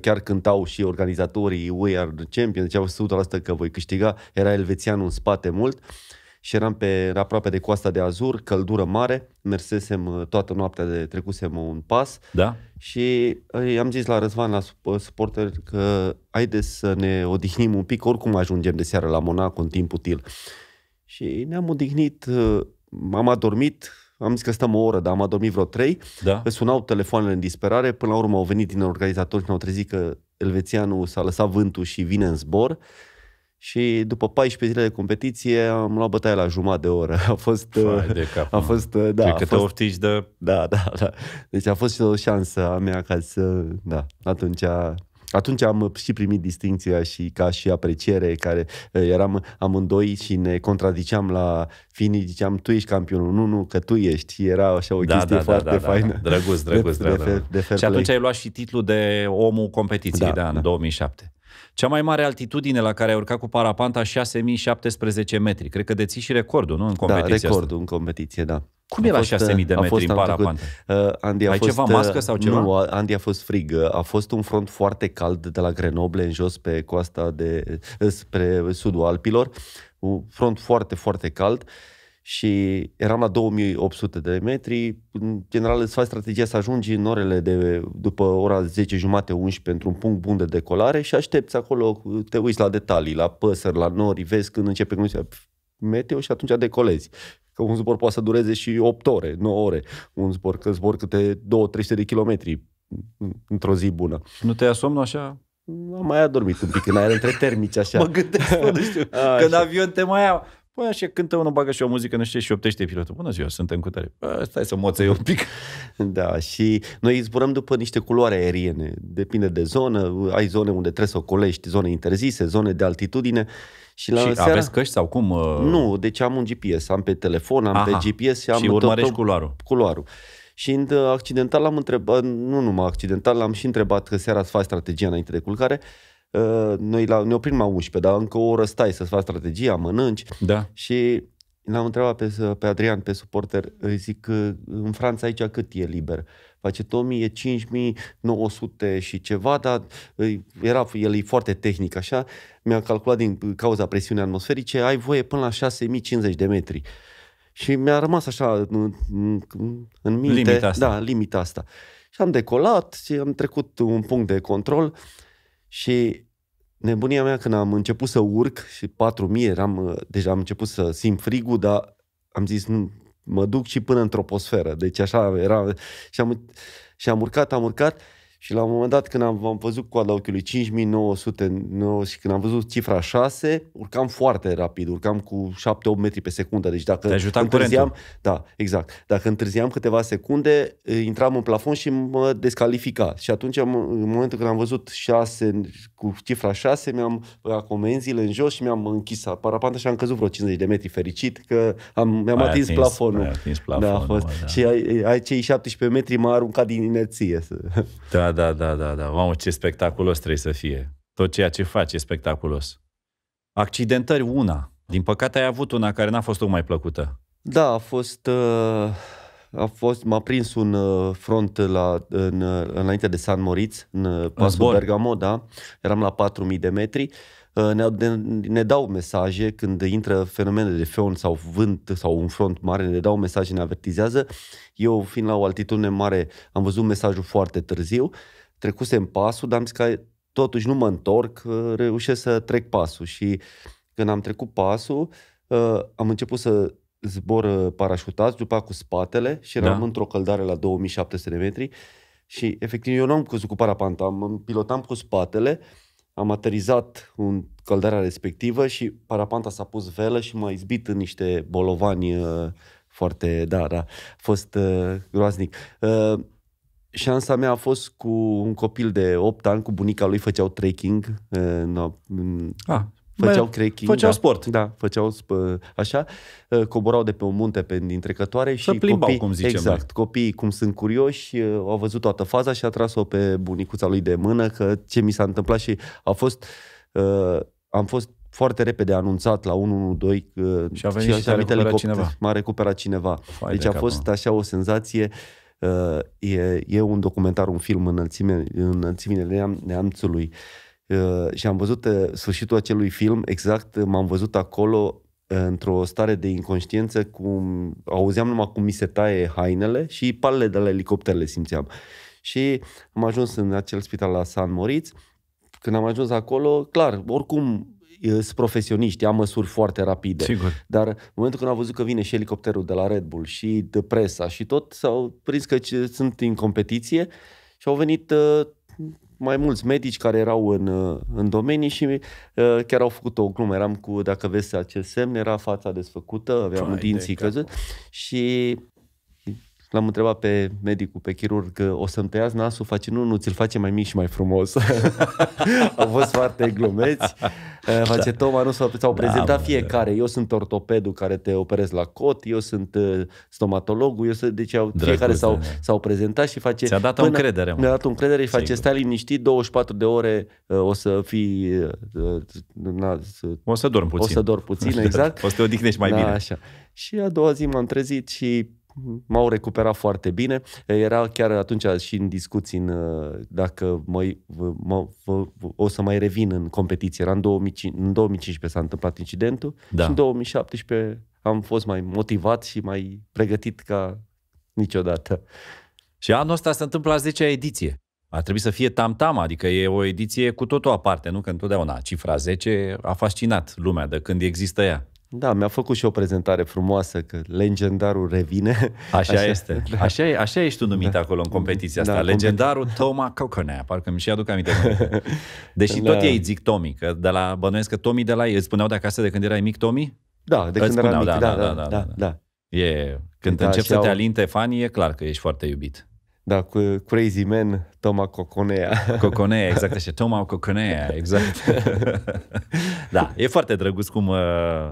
chiar cântau și organizatorii We Are The Champions, deci au 100% că voi câștiga, era elvețianul în spate mult. Uh, și eram pe, aproape de coasta de Azur, căldură mare, mersesem uh, toată noaptea, de, trecusem un pas da. și uh, am zis la Răzvan, la uh, suporter, că haideți să ne odihnim un pic, oricum ajungem de seară la Monaco în timp util. Și ne-am odihnit, am adormit, am zis că stăm o oră, dar am adormit vreo trei. Da. Sunau telefoanele în disperare, până la urmă au venit din organizatori și ne-au trezit că elvețianul s-a lăsat vântul și vine în zbor. Și după 14 zile de competiție am luat bătaia la jumătate de oră. A fost... de cap, a fost, da, Cred a că fost, te oftici de... Da, da, da. Deci a fost și o șansă a mea ca să... Da, atunci a, atunci am și primit distinția și ca și apreciere, care eh, eram amândoi și ne contradiceam la fini, ziceam tu ești campionul, nu, nu, că tu ești. Era așa o da, chestie da, da foarte da, da, da. faină. Da, drăguț, drăguț, de, drăguț. De, de, de și atunci ai luat și titlul de omul competiției, da, da, în da. 2007. Cea mai mare altitudine la care ai urcat cu parapanta 6017 metri. Cred că deții și recordul, nu? În competiție. Da, recordul asta. în competiție, da. Cum a e 6000 de metri fost, în parapanta? Uh, a Ai fost, ceva uh, mască sau ceva? Nu, Andy a fost frig. A fost un front foarte cald de la Grenoble în jos pe coasta de, spre sudul Alpilor. Un front foarte, foarte cald. Uh, și eram la 2800 de metri. În general îți faci strategia să ajungi în orele de după ora 10, jumate, 11 pentru un punct bun de decolare și aștepți acolo, te uiți la detalii, la păsări, la nori, vezi când începe condiția meteo și atunci decolezi. Că un zbor poate să dureze și 8 ore, 9 ore. Un zbor că zbor câte 2-300 de kilometri într-o zi bună. Nu te asomnă așa? Am mai adormit un pic în aer între termici, așa. mă gândesc, nu știu, Când în avion te mai ia. Păi așa cântă unul, bagă și o muzică, nu știu și optește pilotul. Bună ziua, suntem cu tare. Bă, stai să eu un pic. Da, și noi zburăm după niște culoare aeriene. Depinde de zonă, ai zone unde trebuie să o colești, zone interzise, zone de altitudine. Și, la și seara... aveți căști sau cum? Uh? Nu, deci am un GPS, am pe telefon, am Aha. pe GPS și am și urmărești tot, culoarul. culoarul. Și uh, accidental l-am întrebat, nu numai accidental, l-am și întrebat că seara îți faci strategia înainte de culcare Ă, noi la, ne oprim la 11, dar încă o oră stai să-ți faci strategia, mănânci. Da. Și l-am întrebat pe, pe Adrian, pe suporter, zic, în Franța aici cât e liber? Face Tomi, e 5900 și ceva, dar era, el e foarte tehnic, așa. Mi-a calculat din cauza presiunii atmosferice, ai voie până la 6050 de metri. Și mi-a rămas așa în, în minte. Limita asta. Da, limita asta. Și am decolat și am trecut un punct de control și nebunia mea când am început să urc și 4000 eram, uh, deja am început să simt frigul, dar am zis, nu, mă duc și până în troposferă. Deci așa era. Și am, și am urcat, am urcat și la un moment dat când am, am văzut coada ochiului 5909 și când am văzut cifra 6, urcam foarte rapid, urcam cu 7-8 metri pe secundă. Deci dacă Te ajutam întârziam, curentul. Da, exact. Dacă întârziam câteva secunde, intram în plafon și mă descalifica. Și atunci, în momentul când am văzut 6, cu cifra 6, mi-am băgat comenzile în jos și mi-am închis parapanta și am căzut vreo 50 de metri fericit că am, mi-am ai atins, atins plafonul. Atins plafonul da, a fost. Da. Și ai, ai, cei 17 metri m-a aruncat din inerție. Da, da, da, da, da. Mamă, ce spectaculos trebuie să fie. Tot ceea ce faci e spectaculos. Accidentări una. Din păcate ai avut una care n-a fost tocmai plăcută. Da, a fost... Uh, a fost, m-a prins un uh, front la, în, uh, înainte de San Moritz, în uh, pasul Bergamo, da. Eram la 4000 de metri. Uh, Uh, ne, ne, ne dau mesaje când intră fenomenele de feon sau vânt sau un front mare, ne dau mesaje, ne avertizează. Eu, fiind la o altitudine mare, am văzut mesajul foarte târziu, trecusem pasul, dar am zis că totuși nu mă întorc, uh, reușesc să trec pasul și când am trecut pasul, uh, am început să zbor parașutați, după cu spatele și eram da. într-o căldare la 2700 de metri și efectiv eu nu am căzut cu parapanta, am pilotam cu spatele uh, am aterizat în căldarea respectivă și parapanta s-a pus velă și m-a izbit în niște bolovani uh, foarte, da, da, a fost uh, groaznic. Uh, șansa mea a fost cu un copil de 8 ani, cu bunica lui făceau trekking. Uh, no, ah, Făceau trekking. Făceau da, sport. Da, făceau așa, ă, coborau de pe un munte pe dintre cătoare și plimbau, copii, cum zicem Exact, Mai. copiii cum sunt curioși, ă, au văzut toată faza și a tras-o pe bunicuța lui de mână că ce mi s-a întâmplat și a fost, uh, am fost foarte repede anunțat la 112 uh, și a venit și, și a recuperat cineva. M-a recuperat cineva. Fai deci de a cap, fost așa o senzație uh, e, e un documentar, un film înălțime, înălțimile neam, neamțului uh, Uh, și am văzut uh, sfârșitul acelui film, exact uh, m-am văzut acolo într-o stare de inconștiență, cum auzeam numai cum mi se taie hainele și palele de la elicopter le simțeam. Și am ajuns în acel spital la San Moritz. Când am ajuns acolo, clar, oricum sunt profesioniști, am măsuri foarte rapide. Sigur. Dar în momentul când am văzut că vine și elicopterul de la Red Bull și de presa și tot, s-au prins că sunt în competiție și au venit mai mulți medici care erau în, uh, în domenii și uh, chiar au făcut o glumă. Eram cu, dacă vezi acest semn, era fața desfăcută, aveam Try dinții căzut și L-am întrebat pe medicul, pe chirurg, o să-mi tăiați nasul? Face, nu, nu, ți-l face mai mic și mai frumos. Au fost foarte glumeți. Eh, da. Face, Toma, nu s-au da, prezentat fiecare. Da. Eu sunt ortopedul care te operez la cot, eu sunt eh, stomatologul, eu sunt, deci au, Drăguț, fiecare s-au, da. s-au prezentat și face... Ți-a dat până, o încredere, Mi-a dat o încredere și face, stai liniștit, 24 de ore eh, o să fii... Na, să, o să dorm puțin. O să dorm puțin, da. exact. o să te odihnești mai da, bine. Așa. Și a doua zi m-am trezit și m-au recuperat foarte bine. Era chiar atunci și în discuții în, uh, dacă mă, mă, mă, o să mai revin în competiție. Era în, 2005, în 2015 s-a întâmplat incidentul da. și în 2017 am fost mai motivat și mai pregătit ca niciodată. Și anul ăsta se întâmplă a 10-a ediție. A trebuit să fie tam-tam, adică e o ediție cu totul aparte, nu? Că întotdeauna cifra 10 a fascinat lumea de când există ea. Da, mi-a făcut și o prezentare frumoasă că legendarul revine. Așa, așa este. Da. Așa, e, așa ești tu numit da. acolo în competiția da, asta. Da, legendarul competi... Toma Coconea, parcă mi și aduc aminte. Deși da. tot ei zic Tomi, că de la, bănuiesc că Tomi de la ei, îți spuneau de acasă de când erai mic Tomi? Da, de când eram mic, da da, da, da, da, da, da, da. E, când da, începi să au... te alinte fanii, e clar că ești foarte iubit. Da, cu Crazy Man, Toma Coconea. Coconea, exact așa. Toma Coconea, exact. da, e foarte drăguț cum uh,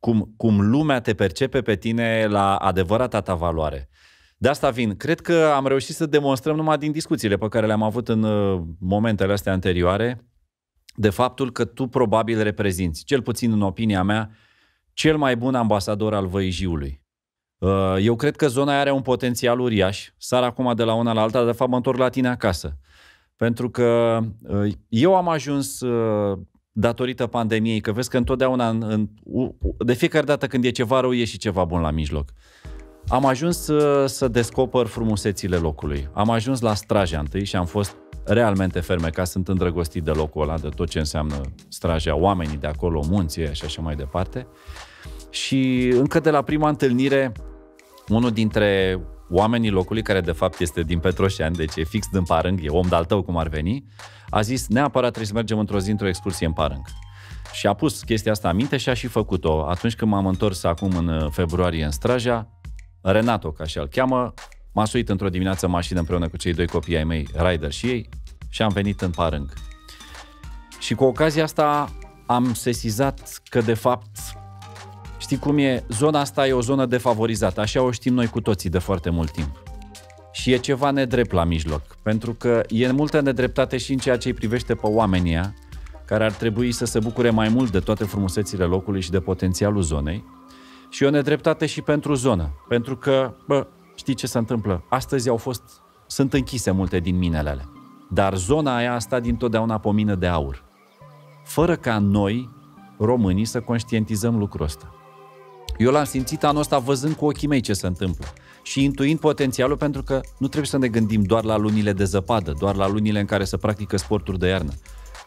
cum, cum lumea te percepe pe tine la adevărata ta valoare. De asta vin. Cred că am reușit să demonstrăm numai din discuțiile pe care le-am avut în uh, momentele astea anterioare, de faptul că tu probabil reprezinți, cel puțin în opinia mea, cel mai bun ambasador al văijiului. Uh, eu cred că zona are un potențial uriaș. Sar acum de la una la alta, de fapt mă întorc la tine acasă. Pentru că uh, eu am ajuns datorită pandemiei, că vezi că întotdeauna, în, în, de fiecare dată când e ceva rău, e și ceva bun la mijloc. Am ajuns să, uh, să descoper frumusețile locului. Am ajuns la Straja întâi și am fost realmente fermecat, sunt îndrăgostit de locul ăla, de tot ce înseamnă Straja, oamenii de acolo, munții și așa mai departe. Și încă de la prima întâlnire, unul dintre oamenii locului, care de fapt este din Petroșani, deci e fix din Parâng, e om de-al tău cum ar veni, a zis neapărat trebuie să mergem într-o zi într-o excursie în Parâng. Și a pus chestia asta aminte și a și făcut-o. Atunci când m-am întors acum în uh, februarie în Straja, Renato, ca și l cheamă, m-a suit într-o dimineață în mașină împreună cu cei doi copii ai mei, Ryder și ei, și am venit în Parâng. Și cu ocazia asta am sesizat că de fapt știi cum e? Zona asta e o zonă defavorizată, așa o știm noi cu toții de foarte mult timp. Și e ceva nedrept la mijloc, pentru că e multă nedreptate și în ceea ce îi privește pe oamenii care ar trebui să se bucure mai mult de toate frumusețile locului și de potențialul zonei. Și e o nedreptate și pentru zonă, pentru că, bă, știi ce se întâmplă? Astăzi au fost, sunt închise multe din minele alea. Dar zona aia a stat dintotdeauna pe mină de aur. Fără ca noi, românii, să conștientizăm lucrul ăsta. Eu l-am simțit anul ăsta văzând cu ochii mei ce se întâmplă și intuind potențialul pentru că nu trebuie să ne gândim doar la lunile de zăpadă, doar la lunile în care se practică sporturi de iarnă.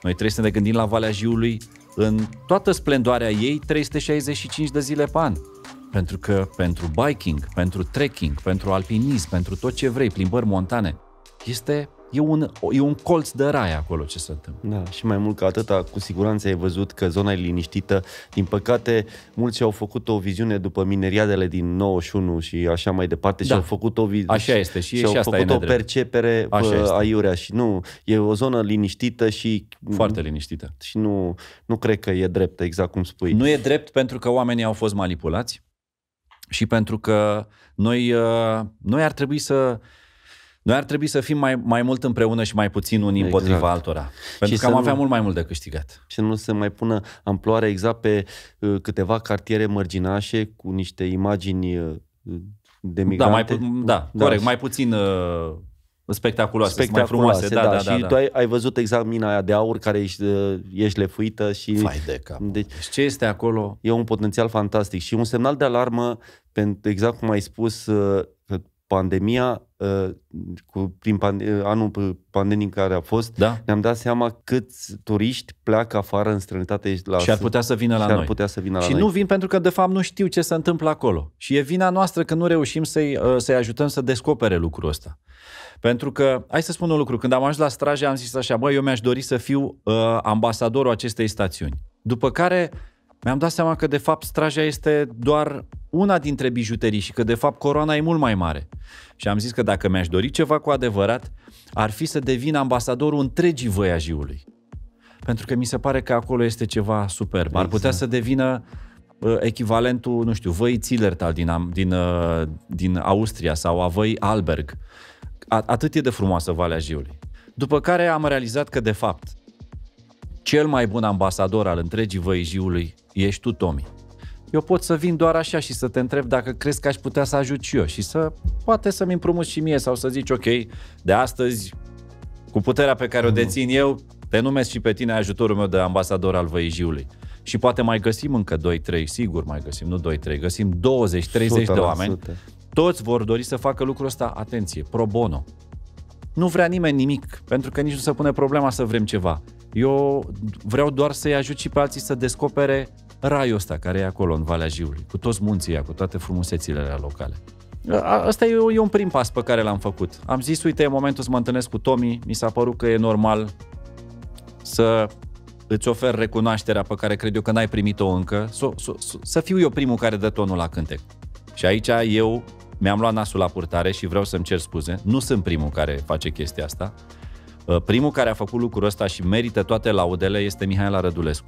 Noi trebuie să ne gândim la Valea Jiului în toată splendoarea ei 365 de zile pe an. Pentru că pentru biking, pentru trekking, pentru alpinism, pentru tot ce vrei, plimbări montane, este e un, e un colț de rai acolo ce se întâmplă. Da, și mai mult ca atâta, cu siguranță ai văzut că zona e liniștită. Din păcate, mulți au făcut o viziune după mineriadele din 91 și așa mai departe da. și au făcut o viziune. Așa este și, și, și au făcut o percepere aiurea și nu, e o zonă liniștită și... Foarte liniștită. Și nu, nu cred că e drept, exact cum spui. Nu e drept pentru că oamenii au fost manipulați și pentru că noi, uh, noi ar trebui să noi ar trebui să fim mai, mai mult împreună și mai puțin unii exact. împotriva altora. Pentru și că am avea mult mai mult de câștigat. Și nu se mai pună amploare exact pe uh, câteva cartiere mărginașe cu niște imagini uh, de da, migrante. Da, mai, pu- da, da corect, și... mai puțin uh, spectaculoase, spectaculoase mai frumoase. Da, da, da, da, și da, tu ai, ai văzut exact mina aia de aur care ești, uh, ești lefuită și... Fai de cap. Deci, deci ce este acolo? E un potențial fantastic și un semnal de alarmă, pentru exact cum ai spus, uh, pandemia, uh, cu, prin pande- uh, anul pandemic care a fost, da. ne-am dat seama câți turiști pleacă afară în străinătate. La și ar putea să vină la și noi. Putea să vină și la nu noi. vin pentru că, de fapt, nu știu ce se întâmplă acolo. Și e vina noastră că nu reușim să-i, uh, să-i ajutăm să descopere lucrul ăsta. Pentru că, hai să spun un lucru, când am ajuns la straje am zis așa, băi, eu mi-aș dori să fiu uh, ambasadorul acestei stațiuni. După care mi-am dat seama că de fapt straja este doar una dintre bijuterii și că de fapt coroana e mult mai mare. Și am zis că dacă mi-aș dori ceva cu adevărat, ar fi să devin ambasadorul întregii voiajiului. Pentru că mi se pare că acolo este ceva superb. Exact. Ar putea exact. să devină uh, echivalentul, nu știu, văi Zillertal din, din, uh, din Austria sau a văi Alberg. A, atât e de frumoasă Valea Jiului. După care am realizat că, de fapt, cel mai bun ambasador al întregii văijiului ești tu, Tomi. Eu pot să vin doar așa și să te întreb dacă crezi că aș putea să ajut și eu și să poate să-mi împrumut și mie sau să zici, ok, de astăzi, cu puterea pe care o dețin eu, te numesc și pe tine ajutorul meu de ambasador al văijiului. Și poate mai găsim încă 2-3, sigur mai găsim, nu 2-3, găsim 20-30 de oameni. Toți vor dori să facă lucrul ăsta, atenție, pro bono. Nu vrea nimeni nimic, pentru că nici nu se pune problema să vrem ceva. Eu vreau doar să-i ajut și pe alții să descopere raiul ăsta care e acolo, în Valea Jiului, cu toți munții cu toate frumusețile locale. Asta e, e un prim pas pe care l-am făcut. Am zis, uite, e momentul să mă întâlnesc cu Tomi, mi s-a părut că e normal să îți ofer recunoașterea pe care cred eu că n-ai primit-o încă, să, să, să fiu eu primul care dă tonul la cântec. Și aici eu mi-am luat nasul la purtare și vreau să-mi cer scuze. Nu sunt primul care face chestia asta. Uh, primul care a făcut lucrul ăsta și merită toate laudele este Mihaela Rădulescu.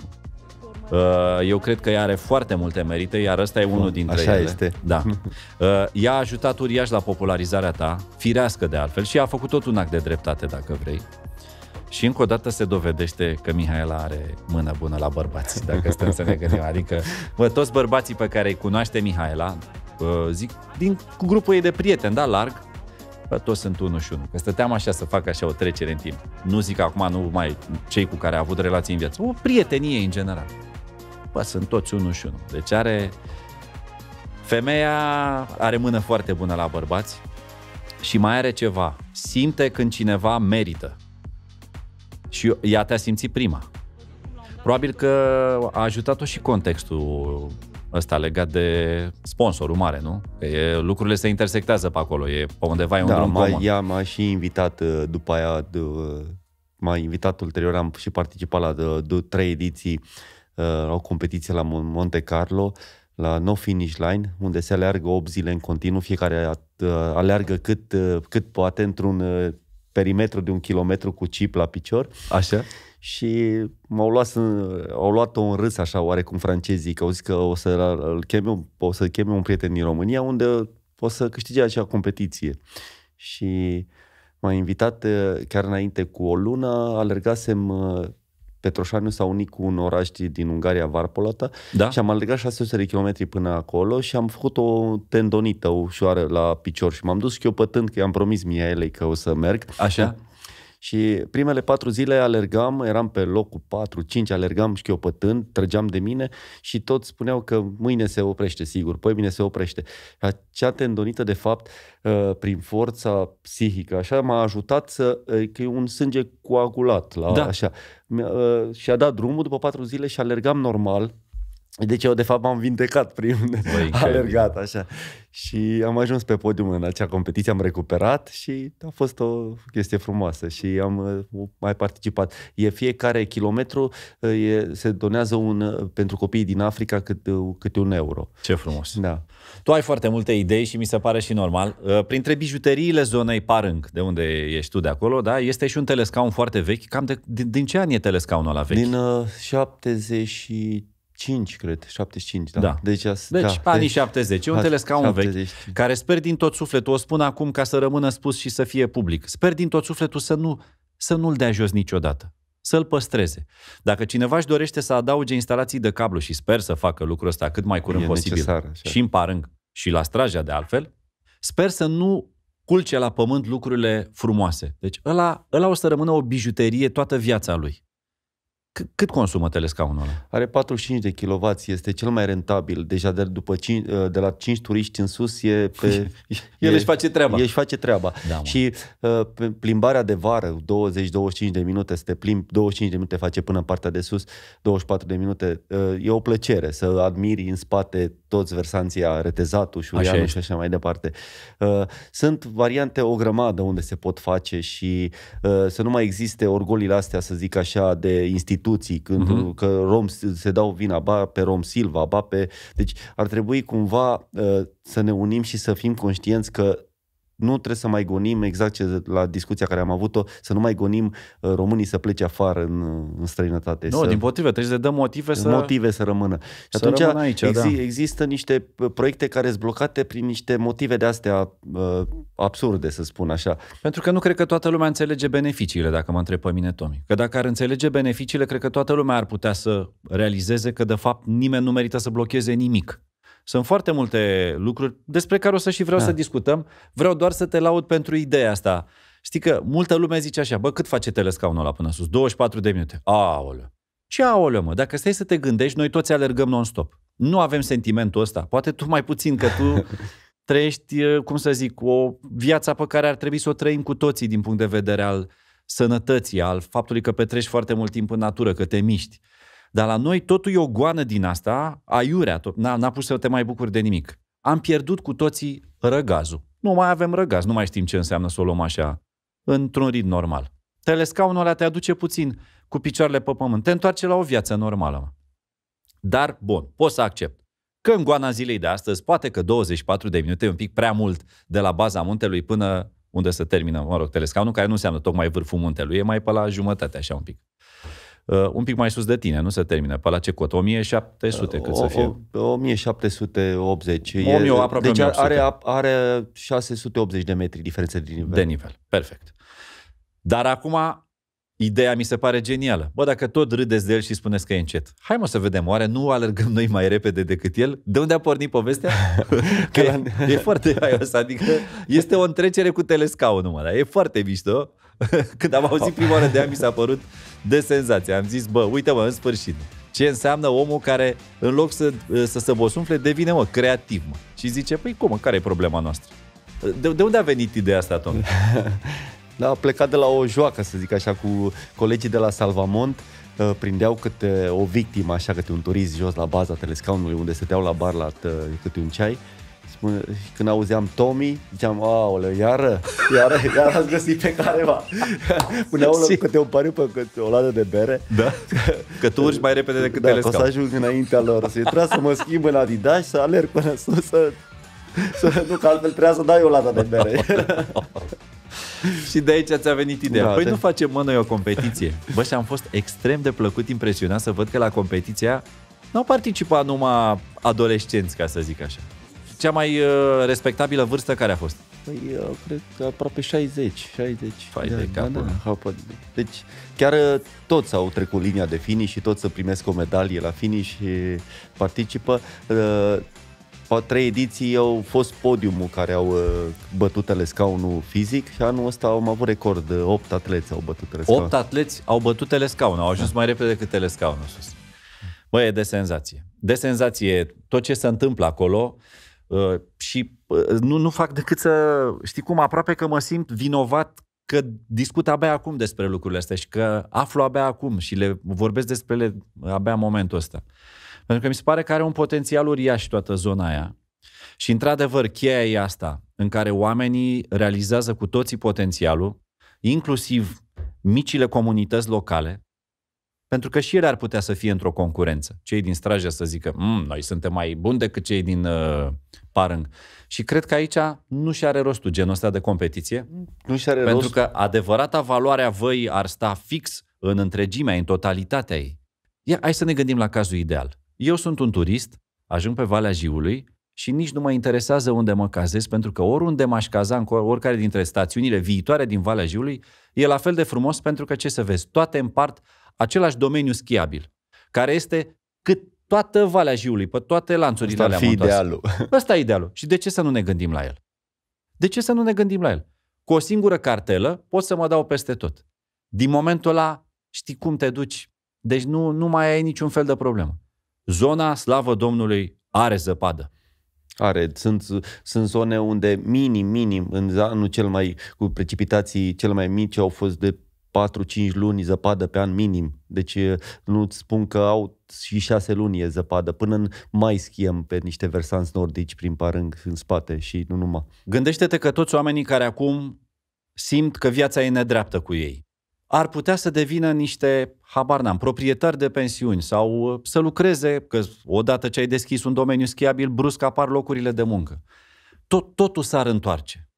Uh, eu cred că ea are foarte multe merite, iar ăsta e unul dintre Așa ele. este. Da. Uh, ea a ajutat uriaș la popularizarea ta, firească de altfel, și a făcut tot un act de dreptate, dacă vrei. Și încă o dată se dovedește că Mihaela are mână bună la bărbați, dacă stăm să ne gândim. Adică, bă, toți bărbații pe care îi cunoaște Mihaela, zic, din cu grupul ei de prieteni, da, larg, Bă, toți sunt unul și unul. Că stăteam așa să fac așa o trecere în timp. Nu zic acum nu mai cei cu care a avut relații în viață, o prietenie în general. Bă, sunt toți unul și unul. Deci are... Femeia are mână foarte bună la bărbați și mai are ceva. Simte când cineva merită. Și ea te-a simțit prima. Probabil că a ajutat-o și contextul ăsta legat de sponsorul mare, nu? Că e, lucrurile se intersectează pe acolo, e pe undeva e un da, drum mai, ea m-a și invitat uh, după aia, uh, m-a invitat ulterior, am și participat la de, uh, de, trei ediții la o competiție la Monte Carlo, la No Finish Line, unde se aleargă 8 zile în continuu, fiecare aleargă cât, cât poate într-un perimetru de un kilometru cu cip la picior. Așa. Și m-au luat, au luat-o în râs așa, oarecum francezii, că au zis că o să cheme, o să cheme un prieten din România unde o să câștige acea competiție. Și m-a invitat eh, chiar înainte cu o lună, alergasem eh, Petroșaniu s-a unit cu un oraș din Ungaria, Varpolata, da? și am alergat 600 de kilometri până acolo și am făcut o tendonită ușoară la picior și m-am dus și eu pătând că i-am promis elei că o să merg. Așa? Și primele patru zile alergam, eram pe locul 4-5, alergam șchiopătând, trăgeam de mine și toți spuneau că mâine se oprește, sigur, păi mine se oprește. Acea tendonită, de fapt, uh, prin forța psihică, așa m-a ajutat să, uh, că e un sânge coagulat, la, da. așa. Uh, și a dat drumul după patru zile și alergam normal, deci eu de fapt m-am vindecat prin Băi, alergat așa. Și am ajuns pe podium în acea competiție, am recuperat și a fost o chestie frumoasă și am uh, mai participat. E fiecare kilometru uh, e, se donează un, uh, pentru copiii din Africa cât, un euro. Ce frumos! Da. Tu ai foarte multe idei și mi se pare și normal. Printre bijuteriile zonei Parâng, de unde ești tu de acolo, da, este și un telescaun foarte vechi. Cam de, din, din ce an e telescaunul ăla vechi? Din uh, 70 5, cred, 75, da. da. Deci, as, deci da, anii deci, 70, un telescaun 70. vechi, care sper din tot sufletul, o spun acum ca să rămână spus și să fie public, sper din tot sufletul să, nu, să nu-l dea jos niciodată, să-l păstreze. Dacă cineva își dorește să adauge instalații de cablu și sper să facă lucrul ăsta cât mai curând e posibil, necesar, și în parâng, și la straja de altfel, sper să nu culce la pământ lucrurile frumoase. Deci ăla, ăla o să rămână o bijuterie toată viața lui cât consumă telescaunul ăla? Are 45 de kW, este cel mai rentabil. Deja de, după 5, ă, de la 5 turiști în sus, e pe, el e, își face treaba. Își face treaba. Da, și uh, plimbarea de vară, 20-25 de minute, să te plimbi, 25 de minute face până în partea de sus, 24 de minute, uh, e o plăcere să admiri în spate toți versanția, retezatu, șurianu așa și așa mai departe. Uh, sunt variante o grămadă unde se pot face și uh, să nu mai existe orgolile astea, să zic așa, de instituții, când uh-huh. că rom se dau vina, ba pe Rom Silva, ba pe... Deci ar trebui cumva uh, să ne unim și să fim conștienți că nu trebuie să mai gonim, exact ce la discuția care am avut-o, să nu mai gonim uh, românii să plece afară în, uh, în străinătate. Nu, să, din potrive, trebuie să dăm motive să, motive să rămână. Și să atunci rămână aici, exi, da. există niște uh, proiecte care sunt blocate prin niște motive de astea absurde, să spun așa. Pentru că nu cred că toată lumea înțelege beneficiile, dacă mă întreb pe mine, Tomi. Că dacă ar înțelege beneficiile, cred că toată lumea ar putea să realizeze că, de fapt, nimeni nu merită să blocheze nimic. Sunt foarte multe lucruri despre care o să și vreau da. să discutăm. Vreau doar să te laud pentru ideea asta. Știi că multă lume zice așa, bă, cât face telescaunul ăla până sus? 24 de minute. Aoleu. Ce aoleu, mă? Dacă stai să te gândești, noi toți alergăm non-stop. Nu avem sentimentul ăsta. Poate tu mai puțin, că tu trăiești, cum să zic, o viață pe care ar trebui să o trăim cu toții din punct de vedere al sănătății, al faptului că petreci foarte mult timp în natură, că te miști. Dar la noi totul e o goană din asta, aiurea, tot, n-a, n-a pus să te mai bucuri de nimic. Am pierdut cu toții răgazul. Nu mai avem răgaz, nu mai știm ce înseamnă să o luăm așa, într-un rit normal. Telescaunul ăla te aduce puțin cu picioarele pe pământ, te întoarce la o viață normală. Dar, bun, pot să accept că în goana zilei de astăzi, poate că 24 de minute e un pic prea mult de la baza muntelui până unde se termină, mă rog, telescaunul, care nu înseamnă tocmai vârful muntelui, e mai pe la jumătate, așa un pic uh, un pic mai sus de tine, nu se termină, pe la ce Cot, 1700 cât o, să fie. O, 1780. 1000, e, aproape deci 1800. are, are 680 de metri diferență de nivel. De nivel, perfect. Dar acum Ideea mi se pare genială. Bă, dacă tot râdeți de el și spuneți că e încet, hai mă să vedem, oare nu alergăm noi mai repede decât el? De unde a pornit povestea? că e, e foarte haios, adică este o întrecere cu telescaunul, mă, da? e foarte mișto. Când am auzit prima oară de ea, mi s-a părut de senzație. Am zis, bă, uite mă, în sfârșit, ce înseamnă omul care, în loc să, să se bosunfle, devine, mă, creativ, mă. Și zice, păi cum, care e problema noastră? De, de unde a venit ideea asta, Tom? da, a plecat de la o joacă, să zic așa, cu colegii de la Salvamont, uh, prindeau câte o victimă, așa, câte un turist jos la baza telescaunului, unde stăteau la bar la uh, câte un ceai, spune, când auzeam Tommy, ziceam, aoleu, iară, iară, iar, ați găsit pe careva. Puneau la câte un pariu pe câte o ladă de bere. Da? Că tu urci mai repede decât da, telescaun. Da, o să ajung înaintea lor. Să i să mă schimb în Adidas, să alerg până sus, să să nu, că altfel trebuia să dai o lată de bere. și de aici ți-a venit ideea. Da, păi de... nu facem, mă, noi o competiție. Bă, și am fost extrem de plăcut impresionat să văd că la competiția nu au participat numai adolescenți, ca să zic așa. Cea mai uh, respectabilă vârstă care a fost? Păi, eu uh, cred că aproape 60, 60. Fai da, de, de cap, da, da. Adică. Deci, chiar uh, toți au trecut linia de finish și toți să primesc o medalie la finish și participă. Uh, trei ediții au fost podiumul care au uh, bătut telescaunul fizic și anul ăsta am avut record, 8 uh, atleți au bătut telescaunul. 8 atleți au bătut telescaunul, au ajuns mai repede decât telescaunul sus. Băi, e de senzație. De senzație tot ce se întâmplă acolo uh, și nu, nu fac decât să, știi cum, aproape că mă simt vinovat că discut abia acum despre lucrurile astea și că aflu abia acum și le vorbesc despre ele abia în momentul ăsta. Pentru că mi se pare că are un potențial uriaș toată zona aia. Și într-adevăr, cheia e asta, în care oamenii realizează cu toții potențialul, inclusiv micile comunități locale, pentru că și ele ar putea să fie într-o concurență. Cei din strajă să zică, mm, noi suntem mai buni decât cei din uh, parâng. Și cred că aici nu și are rostul genul ăsta de competiție. Nu și are pentru rostul. că adevărata valoare a văii ar sta fix în întregimea, în totalitatea ei. Ia, hai să ne gândim la cazul ideal. Eu sunt un turist, ajung pe Valea Jiului și nici nu mă interesează unde mă cazez, pentru că oriunde m-aș caza, în oricare dintre stațiunile viitoare din Valea Jiului, e la fel de frumos pentru că, ce să vezi, toate împart același domeniu schiabil, care este cât toată Valea Jiului, pe toate lanțurile Asta alea fi idealul. Ăsta e idealul. Și de ce să nu ne gândim la el? De ce să nu ne gândim la el? Cu o singură cartelă pot să mă dau peste tot. Din momentul ăla știi cum te duci. Deci nu, nu mai ai niciun fel de problemă zona, slavă Domnului, are zăpadă. Are. Sunt, sunt zone unde minim, minim, în anul cel mai, cu precipitații cel mai mici au fost de 4-5 luni zăpadă pe an minim. Deci nu spun că au și 6 luni e zăpadă. Până în mai schiem pe niște versanți nordici prin parâng în spate și nu numai. Gândește-te că toți oamenii care acum simt că viața e nedreaptă cu ei, ar putea să devină niște, habar n-am, proprietari de pensiuni sau uh, să lucreze, că odată ce ai deschis un domeniu schiabil, brusc apar locurile de muncă. Tot, totul s-ar întoarce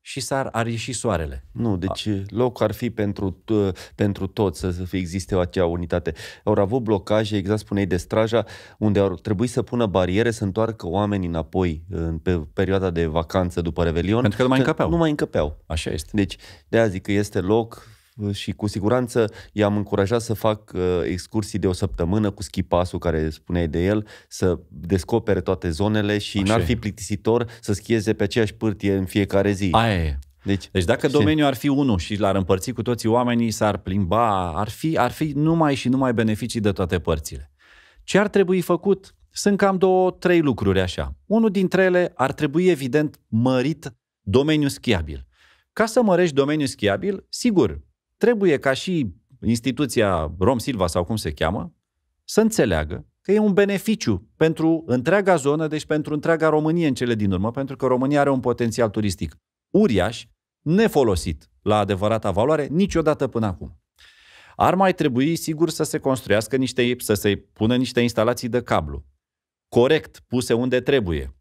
și s-ar ar ieși soarele. Nu, deci uh, locul loc ar fi pentru, uh, pentru toți să, existe o acea unitate. Au avut blocaje, exact spuneai de straja, unde au trebuit să pună bariere, să întoarcă oamenii înapoi în pe perioada de vacanță după Revelion. Pentru că nu mai încăpeau. Nu mai încăpeau. Așa este. Deci, de azi zic că este loc și cu siguranță i-am încurajat să fac uh, excursii de o săptămână cu schipasul care spuneai de el, să descopere toate zonele și Așa. n-ar fi plictisitor să schieze pe aceeași pârtie în fiecare zi. Aia e. Deci, deci dacă și... domeniul ar fi unul și l-ar împărți cu toții oamenii, s-ar plimba, ar fi, ar fi numai și numai beneficii de toate părțile. Ce ar trebui făcut? Sunt cam două, trei lucruri așa. Unul dintre ele ar trebui, evident, mărit domeniul schiabil. Ca să mărești domeniul schiabil, sigur, trebuie ca și instituția Rom Silva sau cum se cheamă să înțeleagă că e un beneficiu pentru întreaga zonă, deci pentru întreaga Românie în cele din urmă, pentru că România are un potențial turistic uriaș, nefolosit la adevărata valoare niciodată până acum. Ar mai trebui, sigur, să se construiască niște, să se pună niște instalații de cablu, corect, puse unde trebuie,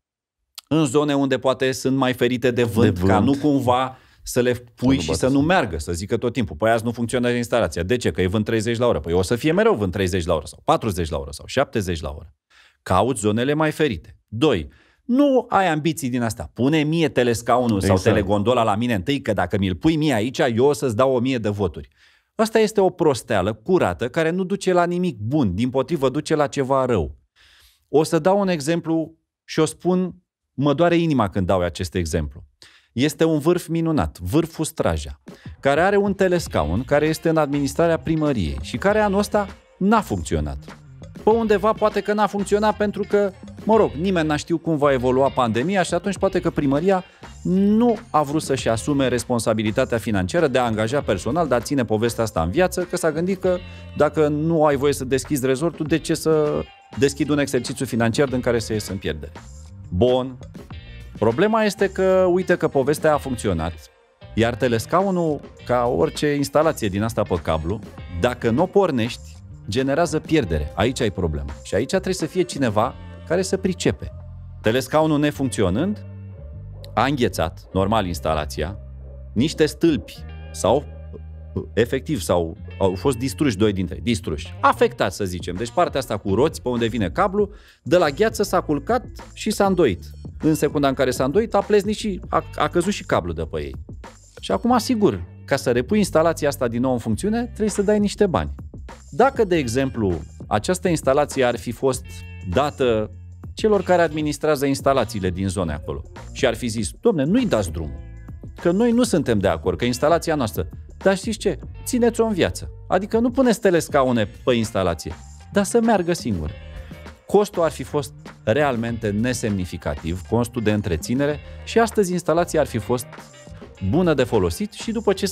în zone unde poate sunt mai ferite de vânt, de vânt. ca nu cumva să le pui să și să nu meargă, să zică tot timpul. Păi azi nu funcționează instalația. De ce? Că e vând 30 la oră. Păi o să fie mereu vând 30 la oră sau 40 la oră sau 70 la oră. Cauți zonele mai ferite. 2. Nu ai ambiții din asta. Pune mie telescaunul exact. sau telegondola la mine întâi, că dacă mi-l pui mie aici, eu o să-ți dau o mie de voturi. Asta este o prosteală curată care nu duce la nimic bun, din potrivă duce la ceva rău. O să dau un exemplu și o spun, mă doare inima când dau acest exemplu. Este un vârf minunat, vârful Straja, care are un telescaun care este în administrarea primăriei și care anul ăsta n-a funcționat. Pe undeva poate că n-a funcționat pentru că, mă rog, nimeni n-a știut cum va evolua pandemia și atunci poate că primăria nu a vrut să-și asume responsabilitatea financiară de a angaja personal, de a ține povestea asta în viață, că s-a gândit că dacă nu ai voie să deschizi rezortul, de ce să deschid un exercițiu financiar din care să ies în pierdere? Bun, Problema este că, uite că povestea a funcționat, iar telescaunul, ca orice instalație din asta pe cablu, dacă nu pornești, generează pierdere. Aici ai problema. Și aici trebuie să fie cineva care să pricepe. Telescaunul nefuncționând, a înghețat, normal, instalația, niște stâlpi sau efectiv sau au fost distruși doi dintre ei, distruși, afectați să zicem. Deci partea asta cu roți, pe unde vine cablu, de la gheață s-a culcat și s-a îndoit. În secunda în care s-a îndoit, a plesnit și a, a căzut și cablul de pe ei. Și acum, sigur, ca să repui instalația asta din nou în funcțiune, trebuie să dai niște bani. Dacă, de exemplu, această instalație ar fi fost dată celor care administrează instalațiile din zone acolo și ar fi zis, domne, nu-i dați drumul, că noi nu suntem de acord, că instalația noastră, dar știți ce? Țineți-o în viață. Adică nu puneți telescaune pe instalație, dar să meargă singură. Costul ar fi fost realmente nesemnificativ, costul de întreținere și astăzi instalația ar fi fost bună de folosit și după ce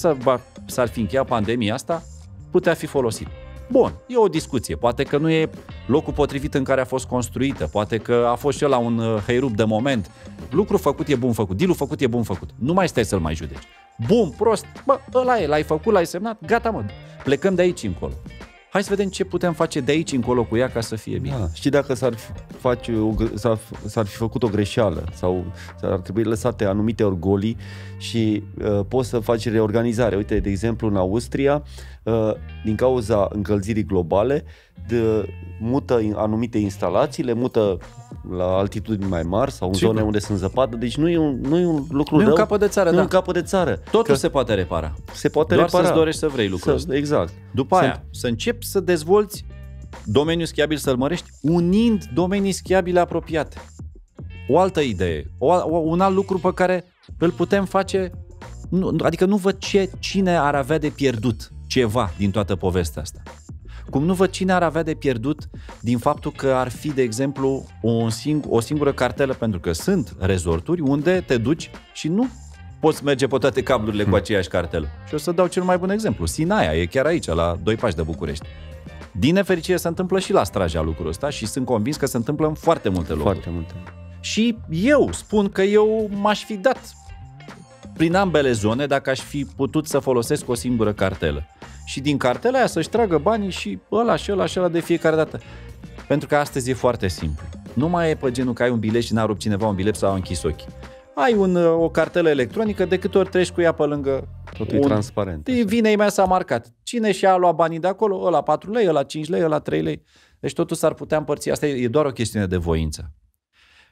s-ar fi încheiat pandemia asta, putea fi folosit. Bun, e o discuție. Poate că nu e locul potrivit în care a fost construită, poate că a fost și la un heirup uh, de moment. Lucru făcut e bun făcut, Dilu făcut e bun făcut. Nu mai stai să-l mai judeci. Bun, prost, bă, ăla e, l-ai făcut, l-ai semnat, gata mă, plecăm de aici încolo hai să vedem ce putem face de aici încolo cu ea ca să fie bine. Da. Și dacă s-ar fi, face o, s-ar, s-ar fi făcut o greșeală sau s ar trebui lăsate anumite orgolii și uh, poți să faci reorganizare. Uite, de exemplu, în Austria, uh, din cauza încălzirii globale, de, mută anumite instalații, le mută la altitudini mai mari sau în Sigur. zone unde sunt zăpadă, deci nu e un, nu e un lucru nu rău. Nu e un capăt de țară, nu da. un capăt de țară. Totul că se poate repara. Se poate Doar repara. să dorești să vrei lucrul să, Exact. După aia, să începi să dezvolți domeniul schiabil să-l mărești unind domenii schiabile apropiate. O altă idee, o, o, un alt lucru pe care îl putem face, nu, adică nu văd ce, cine ar avea de pierdut ceva din toată povestea asta. Cum nu văd cine ar avea de pierdut din faptul că ar fi, de exemplu, un sing- o singură cartelă, pentru că sunt rezorturi unde te duci și nu poți merge pe toate cablurile hmm. cu hm. aceeași cartelă. Și o să dau cel mai bun exemplu. Sinaia e chiar aici, la doi pași de București. Din nefericire se întâmplă și la Straja lucrul ăsta și sunt convins că se întâmplă în foarte multe locuri. Foarte multe. Și eu spun că eu m-aș fi dat prin ambele zone dacă aș fi putut să folosesc o singură cartelă și din cartela aia să-și tragă banii și ăla și ăla și ăla de fiecare dată. Pentru că astăzi e foarte simplu. Nu mai e pe genul că ai un bilet și n-a rupt cineva un bilet sau a închis ochii. Ai un, uh, o cartelă electronică, de câte ori treci cu ea pe lângă Totul un... e transparent. Așa. Vine imediat s-a marcat. Cine și-a luat banii de acolo? Ăla 4 lei, ăla 5 lei, ăla 3 lei. Deci totul s-ar putea împărți. Asta e, e doar o chestiune de voință.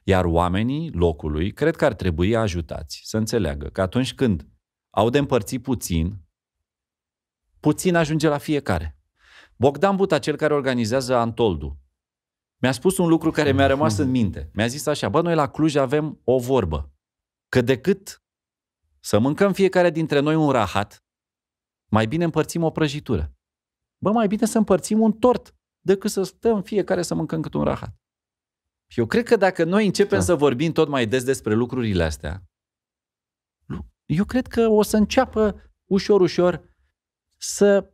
Iar oamenii locului cred că ar trebui ajutați să înțeleagă că atunci când au de împărțit puțin, puțin ajunge la fiecare. Bogdan Buta, cel care organizează Antoldu, mi-a spus un lucru care mi-a rămas în minte. Mi-a zis așa, bă, noi la Cluj avem o vorbă, că decât să mâncăm fiecare dintre noi un rahat, mai bine împărțim o prăjitură. Bă, mai bine să împărțim un tort decât să stăm fiecare să mâncăm cât un rahat. Și eu cred că dacă noi începem da. să vorbim tot mai des despre lucrurile astea, eu cred că o să înceapă ușor, ușor să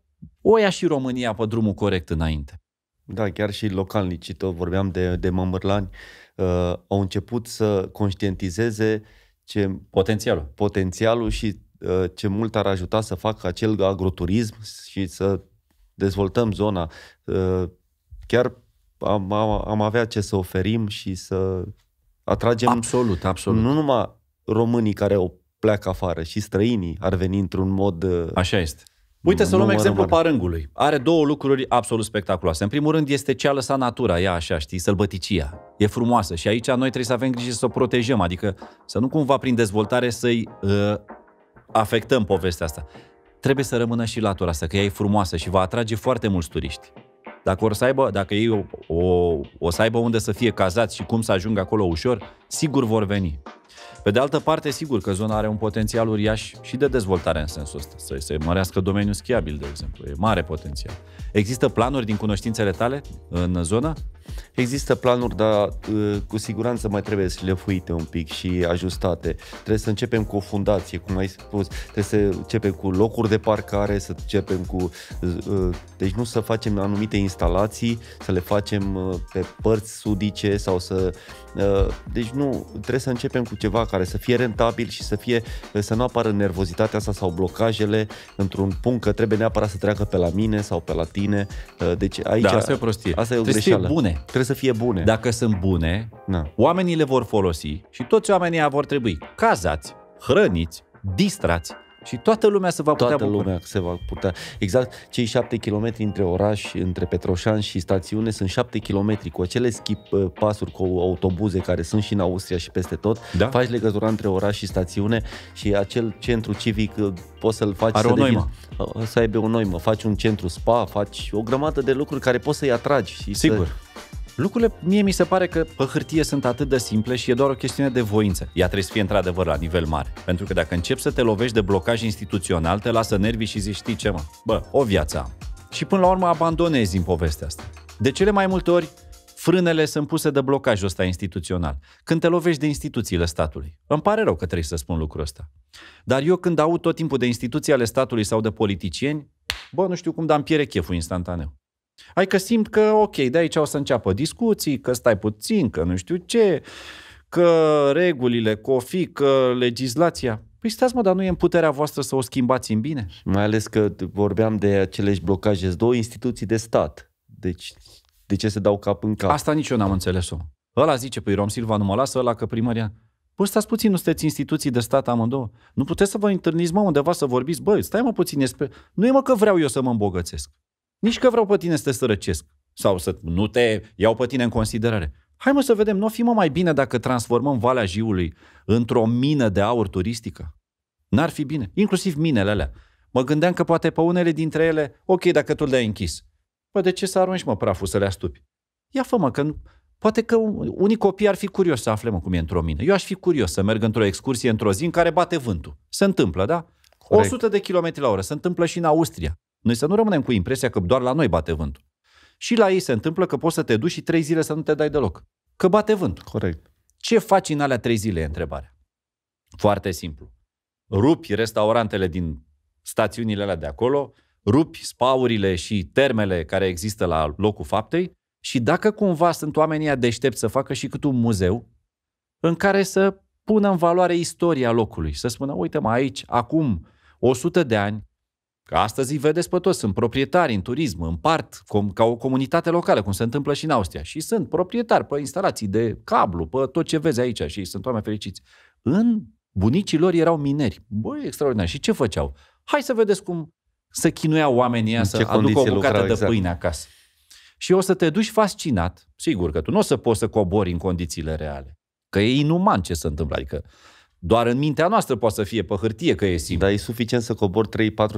o ia și România pe drumul corect înainte. Da, chiar și localnicii, tot vorbeam de, de mămârlani, uh, au început să conștientizeze ce potențialul, potențialul și uh, ce mult ar ajuta să facă acel agroturism și să dezvoltăm zona. Uh, chiar am, am, am avea ce să oferim și să atragem absolut, absolut. nu numai românii care o pleacă afară, și străinii ar veni într-un mod... Uh, Așa este. Uite să luăm exemplul exemplu parângului. Are două lucruri absolut spectaculoase. În primul rând este a lăsat natura, ea așa, știi, sălbăticia. E frumoasă și aici noi trebuie să avem grijă să o protejăm, adică să nu cumva prin dezvoltare să-i uh, afectăm povestea asta. Trebuie să rămână și latura asta, că ea e frumoasă și va atrage foarte mulți turiști. Dacă, or să aibă, dacă ei o, o, o să aibă unde să fie cazați și cum să ajungă acolo ușor, sigur vor veni. Pe de altă parte, sigur că zona are un potențial uriaș și de dezvoltare în sensul ăsta, să se mărească domeniul schiabil, de exemplu, e mare potențial. Există planuri din cunoștințele tale în zonă? Există planuri, dar uh, cu siguranță mai trebuie să le fuite un pic și ajustate. Trebuie să începem cu o fundație, cum ai spus, trebuie să începem cu locuri de parcare, să începem cu... Uh, uh, deci nu să facem anumite instalații, să le facem pe părți sudice sau să... Deci nu, trebuie să începem cu ceva care să fie rentabil și să fie să nu apară nervozitatea asta sau blocajele într-un punct că trebuie neapărat să treacă pe la mine sau pe la tine. Uh, deci aici da, asta e o prostie. Asta e o trebuie să fie bune. Trebuie să fie bune. Dacă sunt bune, Na. Da. oamenii le vor folosi și toți oamenii vor trebui cazați, hrăniți, distrați și toată lumea se va putea Toată bucura. lumea se va putea. Exact, cei șapte kilometri între oraș, între Petroșan și stațiune sunt șapte kilometri cu acele skip uh, pasuri cu autobuze care sunt și în Austria și peste tot. Da? Faci legătura între oraș și stațiune și acel centru civic uh, poți să-l faci Are să, o noimă. Devin, uh, să aibă o noimă. Faci un centru spa, faci o grămadă de lucruri care poți să-i atragi. Și Sigur. Să Lucrurile mie mi se pare că pe hârtie sunt atât de simple și e doar o chestiune de voință. Ea trebuie să fie într-adevăr la nivel mare. Pentru că dacă începi să te lovești de blocaj instituțional, te lasă nervii și zici, știi ce mă, bă, o viață am. Și până la urmă abandonezi din povestea asta. De cele mai multe ori, frânele sunt puse de blocajul ăsta instituțional. Când te lovești de instituțiile statului. Îmi pare rău că trebuie să spun lucrul ăsta. Dar eu când aud tot timpul de instituții ale statului sau de politicieni, bă, nu știu cum, dar îmi piere cheful instantaneu. Hai că simt că, ok, de aici o să înceapă discuții, că stai puțin, că nu știu ce, că regulile, că fi, că legislația. Păi stați mă, dar nu e în puterea voastră să o schimbați în bine? Mai ales că vorbeam de aceleși blocaje, două instituții de stat. Deci de ce se dau cap în cap? Asta nici eu n-am înțeles-o. Ăla zice, păi Rom Silva nu mă lasă, ăla că primăria... Păi stați puțin, nu sunteți instituții de stat amândouă. Nu puteți să vă întâlniți, mă, undeva să vorbiți, băi, stai mă puțin, nu e mă că vreau eu să mă îmbogățesc. Nici că vreau pe tine să te sărăcesc sau să nu te iau pe tine în considerare. Hai mă să vedem, nu o fi mă mai bine dacă transformăm Valea Jiului într-o mină de aur turistică? N-ar fi bine, inclusiv minele alea. Mă gândeam că poate pe unele dintre ele, ok, dacă tu le-ai închis. Păi de ce să arunci, mă, praful să le astupi? Ia fă, mă, că nu... poate că unii copii ar fi curios să afle, mă, cum e într-o mină. Eu aș fi curios să merg într-o excursie într-o zi în care bate vântul. Se întâmplă, da? Corect. 100 de km la oră. Se întâmplă și în Austria. Noi să nu rămânem cu impresia că doar la noi bate vântul. Și la ei se întâmplă că poți să te duci și trei zile să nu te dai deloc. Că bate vântul. Corect. Ce faci în alea trei zile, e întrebarea. Foarte simplu. Rupi restaurantele din stațiunile alea de acolo, rupi spaurile și termele care există la locul faptei și dacă cumva sunt oamenii deștepți să facă și cât un muzeu în care să pună în valoare istoria locului, să spună, uite mă, aici, acum 100 de ani, Că astăzi îi vedeți pe toți, sunt proprietari în turism, part, com, ca o comunitate locală, cum se întâmplă și în Austria. Și sunt proprietari pe instalații de cablu, pe tot ce vezi aici și sunt oameni fericiți. În bunicii lor erau mineri. Băi, extraordinar. Și ce făceau? Hai să vedeți cum să chinuia oamenii în să aducă o bucată lucrau, de exact. pâine acasă. Și o să te duci fascinat. Sigur că tu nu o să poți să cobori în condițiile reale. Că e inuman ce se întâmplă. Adică doar în mintea noastră poate să fie pe hârtie că e simplu. Dar e suficient să cobor 3-400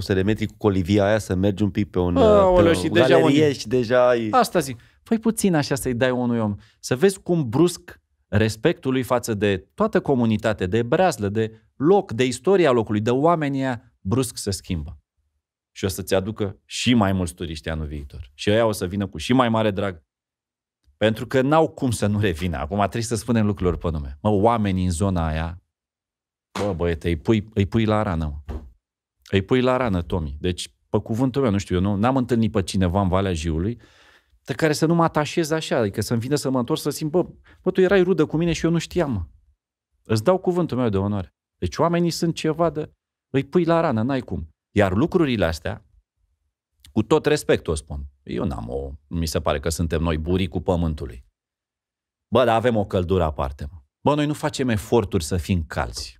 de metri cu colivia aia, să mergi un pic pe un, A, pe și deja un... și deja... ai... Asta zic. Păi puțin așa să-i dai unui om. Să vezi cum brusc respectul lui față de toată comunitatea, de breazlă, de loc, de istoria locului, de oamenii aia, brusc se schimbă. Și o să-ți aducă și mai mulți turiști anul viitor. Și ăia o să vină cu și mai mare drag. Pentru că n-au cum să nu revină. Acum trebuie să spunem lucrurilor pe nume. Mă, oamenii în zona aia Bă, băiete, îi pui, îi pui la rană. Îi pui la rană, Tomi. Deci, pe cuvântul meu, nu știu, eu nu, n-am întâlnit pe cineva în Valea Jiului de care să nu mă atașez așa, adică să-mi vină să mă întorc să simt, bă, bă, tu erai rudă cu mine și eu nu știam. Îți dau cuvântul meu de onoare. Deci oamenii sunt ceva de... Îi pui la rană, n-ai cum. Iar lucrurile astea, cu tot respectul o spun, eu n-am o... Mi se pare că suntem noi burii cu pământului. Bă, dar avem o căldură aparte, mă. Bă, noi nu facem eforturi să fim calzi.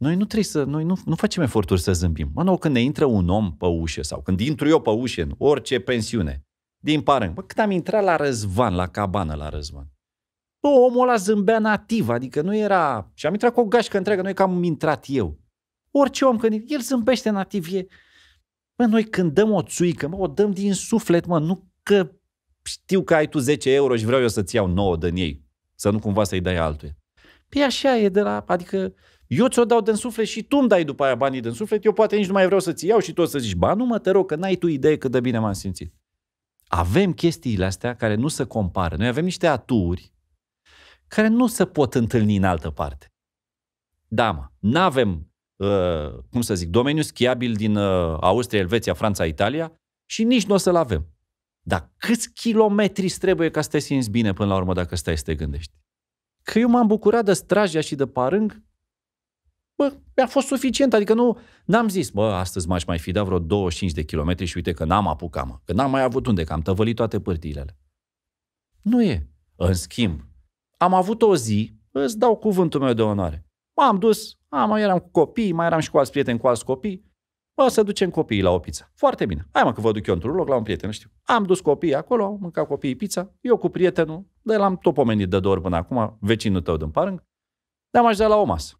Noi nu trebuie să, noi nu, nu facem eforturi să zâmbim. Mă, nou, când ne intră un om pe ușă sau când intru eu pe ușă în orice pensiune, din parent, bă, când am intrat la Răzvan, la cabană la Răzvan, bă, omul ăla zâmbea nativ, adică nu era... Și am intrat cu o gașcă întreagă, noi că am intrat eu. Orice om, când el zâmbește nativ, e... Bă, noi când dăm o țuică, mă, o dăm din suflet, mă, nu că știu că ai tu 10 euro și vreau eu să-ți iau 9 din ei, să nu cumva să-i dai altuia. Păi așa e de la, adică eu ți-o dau din suflet și tu îmi dai după aia banii din suflet, eu poate nici nu mai vreau să-ți iau și tu o să zici, ba nu mă, te rog, că n-ai tu idee cât de bine m-am simțit. Avem chestiile astea care nu se compară. Noi avem niște aturi care nu se pot întâlni în altă parte. Da, mă, n-avem, uh, cum să zic, domeniul schiabil din uh, Austria, Elveția, Franța, Italia și nici nu o să-l avem. Dar câți kilometri trebuie ca să te simți bine până la urmă dacă stai să te gândești? Că eu m-am bucurat de Strajia și de Parâng bă, mi-a fost suficient, adică nu, n-am zis, bă, astăzi m-aș mai fi dat vreo 25 de kilometri și uite că n-am apucat, mă, că n-am mai avut unde, că am tăvălit toate pârtiile. Nu e. În schimb, am avut o zi, îți dau cuvântul meu de onoare. M-am dus, a, mai eram cu copii, mai eram și cu alți prieteni, cu alți copii, o să ducem copiii la o pizza. Foarte bine. Hai mă că vă duc eu într-un loc la un prieten, nu știu. Am dus copiii acolo, am mâncat copiii pizza, eu cu prietenul, de l-am tot pomenit de două ori până acum, vecinul tău din parâng, ne-am ajutat la o masă.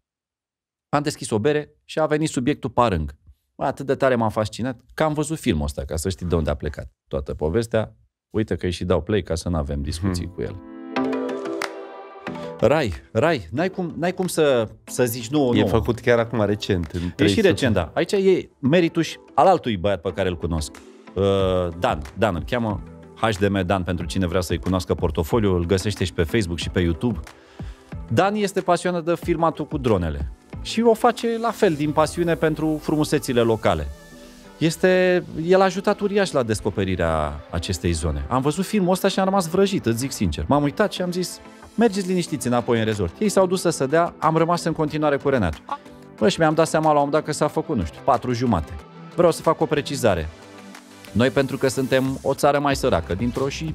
Am deschis o bere și a venit subiectul parâng. Atât de tare m-a fascinat că am văzut filmul ăsta, ca să știi de unde a plecat toată povestea. Uite că îi și dau play ca să nu avem discuții hmm. cu el. Rai, Rai, n-ai cum, n-ai cum să, să zici nu. E nu. făcut chiar acum recent. e și recent, da. Aici e meritul și al altui băiat pe care îl cunosc. Uh, Dan, Dan îl cheamă. HDM Dan pentru cine vrea să-i cunoască portofoliul, îl găsește și pe Facebook și pe YouTube. Dan este pasionat de filmatul cu dronele și o face la fel din pasiune pentru frumusețile locale. Este, el a ajutat uriaș la descoperirea acestei zone. Am văzut filmul ăsta și am rămas vrăjit, îți zic sincer. M-am uitat și am zis, mergeți liniștiți înapoi în rezort. Ei s-au dus să dea, am rămas în continuare cu Renat. Bă, și mi-am dat seama la un dat că s-a făcut, nu știu, patru jumate. Vreau să fac o precizare. Noi, pentru că suntem o țară mai săracă, dintr-o și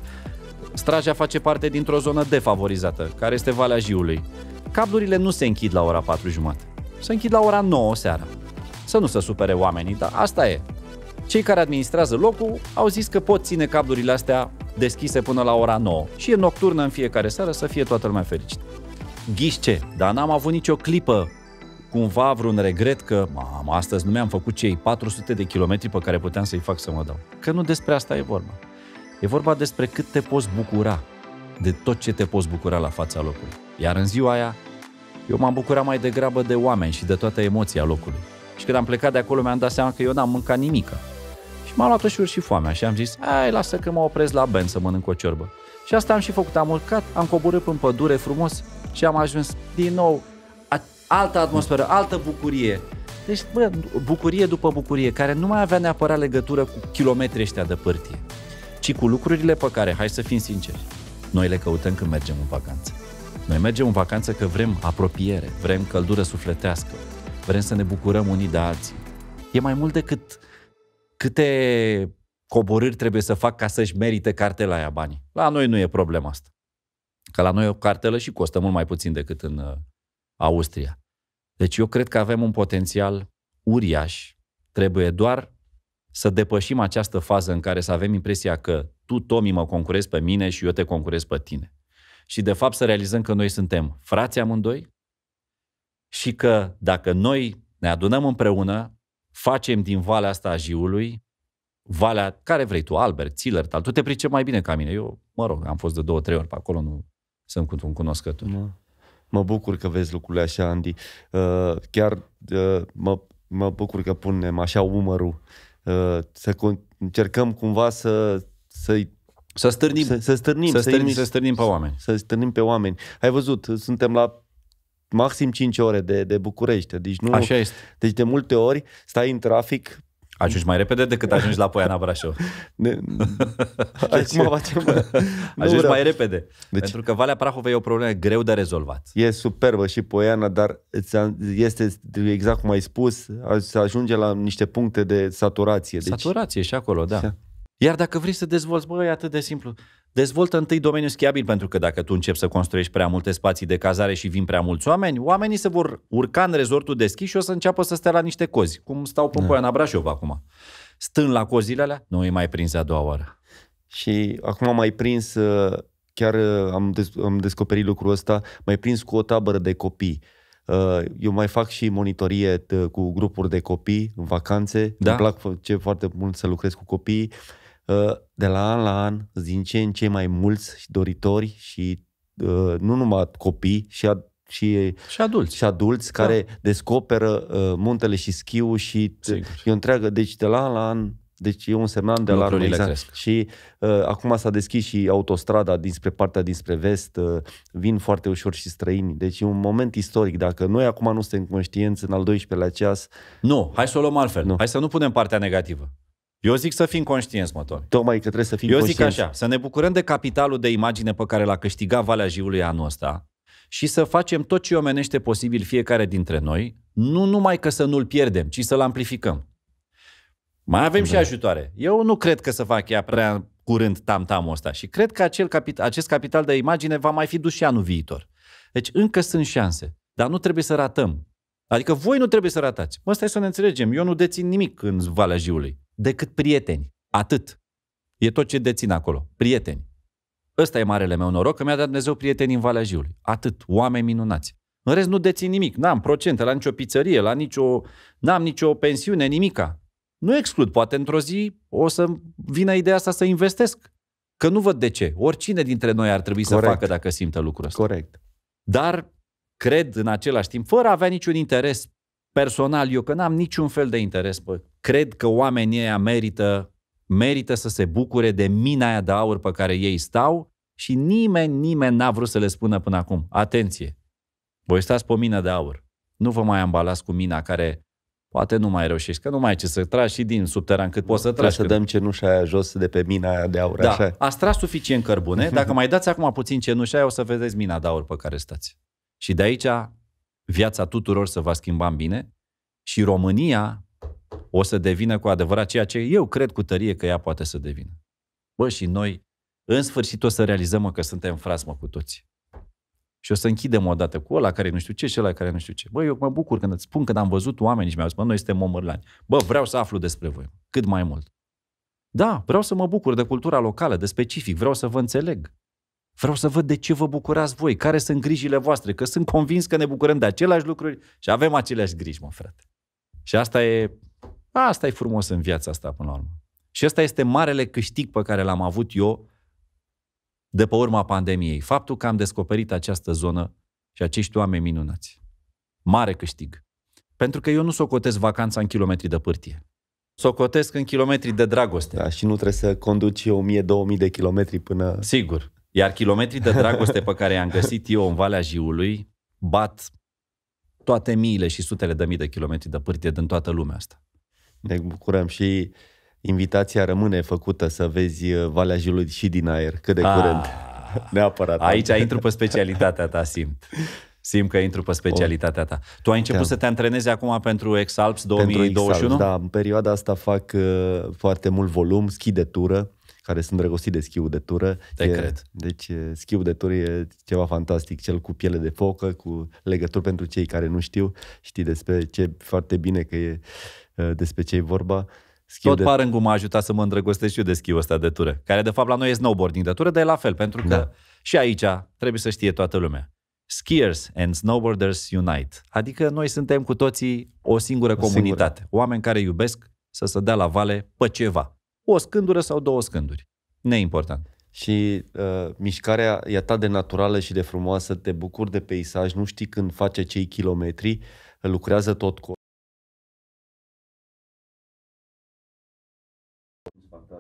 Straja face parte dintr-o zonă defavorizată, care este Valea Jiului. Cablurile nu se închid la ora 4 jumate să închid la ora 9 seara. Să nu se supere oamenii, dar asta e. Cei care administrează locul au zis că pot ține cablurile astea deschise până la ora 9 și e nocturnă în fiecare seară să fie toată lumea fericită. Ghișce, dar n-am avut nicio clipă cumva vreun regret că, mamă, astăzi nu mi-am făcut cei 400 de kilometri pe care puteam să-i fac să mă dau. Că nu despre asta e vorba. E vorba despre cât te poți bucura de tot ce te poți bucura la fața locului. Iar în ziua aia eu m-am bucurat mai degrabă de oameni și de toată emoția locului. Și când am plecat de acolo mi-am dat seama că eu n-am mâncat nimic. Și m-a luat ușor și foamea și am zis, ai, lasă că mă opresc la Ben să mănânc o ciorbă. Și asta am și făcut, am urcat, am coborât în pădure frumos și am ajuns din nou altă atmosferă, altă bucurie. Deci, bă, bucurie după bucurie, care nu mai avea neapărat legătură cu kilometri ăștia de pârtie, ci cu lucrurile pe care, hai să fim sinceri, noi le căutăm când mergem în vacanță. Noi mergem în vacanță că vrem apropiere, vrem căldură sufletească, vrem să ne bucurăm unii de alții. E mai mult decât câte coborâri trebuie să fac ca să-și merite cartela aia banii. La noi nu e problema asta. Că la noi o cartelă și costă mult mai puțin decât în uh, Austria. Deci eu cred că avem un potențial uriaș. Trebuie doar să depășim această fază în care să avem impresia că tu, Tomi, mă concurezi pe mine și eu te concurez pe tine și de fapt să realizăm că noi suntem frații amândoi și că dacă noi ne adunăm împreună, facem din valea asta a Jiului, valea care vrei tu, Albert, Țilert, al, tu te pricep mai bine ca mine. Eu, mă rog, am fost de două, trei ori pe acolo, nu sunt cu un cunoscător. Mă, mă bucur că vezi lucrurile așa, Andy. Uh, chiar uh, mă, mă bucur că punem așa umărul uh, să con- încercăm cumva să, să-i să stârnim. Să, să stârnim. Să, stârnim, să, stârnim pe oameni. Să stârnim pe oameni. Ai văzut, suntem la maxim 5 ore de, de București. Deci nu, Așa este. Deci de multe ori stai în trafic, Ajungi mai repede decât ajungi la Poiana Brașov. Ne... Deci, facem? ajungi vreau. mai repede. Deci... Pentru că Valea Prahovei e o problemă greu de rezolvat. E superbă și Poiana, dar este exact cum ai spus, se ajunge la niște puncte de saturație. Deci... Saturație și acolo, da. Iar dacă vrei să dezvolți, bă, e atât de simplu. Dezvoltă întâi domeniul schiabil, pentru că dacă tu începi să construiești prea multe spații de cazare și vin prea mulți oameni, oamenii se vor urca în rezortul deschis și o să înceapă să stea la niște cozi, cum stau pe Poiana da. Brașov acum. Stând la cozile alea, nu e mai prins a doua oară. Și acum am mai prins, uh, chiar uh, am, des- am descoperit lucrul ăsta, mai prins cu o tabără de copii. Uh, eu mai fac și monitorie cu grupuri de copii în vacanțe. Da? Îmi plac ce foarte mult să lucrez cu copii. Ă, de la an la an din ce în ce mai mulți doritori și ă, nu numai copii, și, ad- și, și adulți, și adulți da. care descoperă ă, muntele și schiul și Sigur. e întreagă, deci de la an la an deci e un semnal de la exact. Cresc. Și uh, acum s-a deschis și autostrada dinspre partea dinspre vest, uh, vin foarte ușor și străini. Deci e un moment istoric. Dacă noi acum nu suntem conștienți în al 12-lea ceas... Nu, hai să o luăm altfel. Nu. Hai să nu punem partea negativă. Eu zic să fim conștienți, mă, Tomi. Tocmai că trebuie să fim Eu conștienți. zic așa, să ne bucurăm de capitalul de imagine pe care l-a câștigat Valea Jiului anul ăsta și să facem tot ce omenește posibil fiecare dintre noi, nu numai că să nu-l pierdem, ci să-l amplificăm. Mai avem da. și ajutoare. Eu nu cred că să fac ea prea curând tam-tamul ăsta și cred că acel capit- acest capital de imagine va mai fi dus și anul viitor. Deci încă sunt șanse, dar nu trebuie să ratăm. Adică voi nu trebuie să ratați. Mă, stai să ne înțelegem. Eu nu dețin nimic în Valea Jiului, decât prieteni. Atât. E tot ce dețin acolo. Prieteni. Ăsta e marele meu noroc, că mi-a dat Dumnezeu prieteni în Valea Jiului. Atât. Oameni minunați. În rest nu dețin nimic. N-am procente la nicio pizzerie, la nicio... N-am nicio pensiune, nimica. Nu exclud. Poate într-o zi o să vină ideea asta să investesc. Că nu văd de ce. Oricine dintre noi ar trebui Corect. să facă dacă simte lucrul ăsta. Corect. Dar cred în același timp, fără a avea niciun interes personal, eu că n-am niciun fel de interes, bă, cred că oamenii ăia merită, merită să se bucure de mina aia de aur pe care ei stau și nimeni, nimeni n-a vrut să le spună până acum. Atenție! Voi stați pe mină de aur. Nu vă mai ambalați cu mina care poate nu mai reușești, că nu mai ai ce să tragi și din subteran cât poți să tragi. să dăm cenușa aia jos de pe mina aia de aur, da, așa? ați tras suficient cărbune, dacă mai dați acum puțin cenușa aia, o să vedeți mina de aur pe care stați. Și de aici viața tuturor să va schimba în bine și România o să devină cu adevărat ceea ce eu cred cu tărie că ea poate să devină. Bă, și noi în sfârșit o să realizăm mă, că suntem frasmă cu toți. Și o să închidem o dată cu ăla care nu știu ce și ăla care nu știu ce. Bă, eu mă bucur când îți spun că am văzut oameni și mi-au spus, noi suntem omărlani. Bă, vreau să aflu despre voi, cât mai mult. Da, vreau să mă bucur de cultura locală, de specific, vreau să vă înțeleg. Vreau să văd de ce vă bucurați voi, care sunt grijile voastre, că sunt convins că ne bucurăm de aceleași lucruri și avem aceleași griji, mă frate. Și asta e, asta e frumos în viața asta până la urmă. Și asta este marele câștig pe care l-am avut eu de pe urma pandemiei. Faptul că am descoperit această zonă și acești oameni minunați. Mare câștig. Pentru că eu nu socotesc vacanța în kilometri de pârtie. Socotesc în kilometri de dragoste. Da, și nu trebuie să conduci 1000-2000 de kilometri până... Sigur, iar kilometrii de dragoste pe care i-am găsit eu în Valea Jiului bat toate miile și sutele de mii de kilometri de pârtie din toată lumea asta. Ne bucurăm și invitația rămâne făcută să vezi uh, Valea Jiului și din aer, cât de A, curând. Ah, Neapărat. Aici intru pe specialitatea ta, simt. Simt că intru pe specialitatea ta. Tu ai început da. să te antrenezi acum pentru Exalps 2021? Pentru ex da, în perioada asta fac uh, foarte mult volum, schi de tură, care sunt drăgostit de schiul de tură. Te e, cred. Deci schiul de tură e ceva fantastic, cel cu piele de focă, cu legături pentru cei care nu știu, știi despre ce foarte bine că e despre ce e vorba. Schiu Tot de... parângul m-a ajutat să mă îndrăgostesc și eu de schiul ăsta de tură, care de fapt la noi e snowboarding de tură, dar e la fel, pentru că da. și aici trebuie să știe toată lumea. Skiers and Snowboarders Unite. Adică noi suntem cu toții o singură o comunitate. Singură. Oameni care iubesc să se dea la vale pe ceva o scândură sau două scânduri. Neimportant. Și uh, mișcarea e atât de naturală și de frumoasă, te bucuri de peisaj, nu știi când face cei kilometri, lucrează tot cu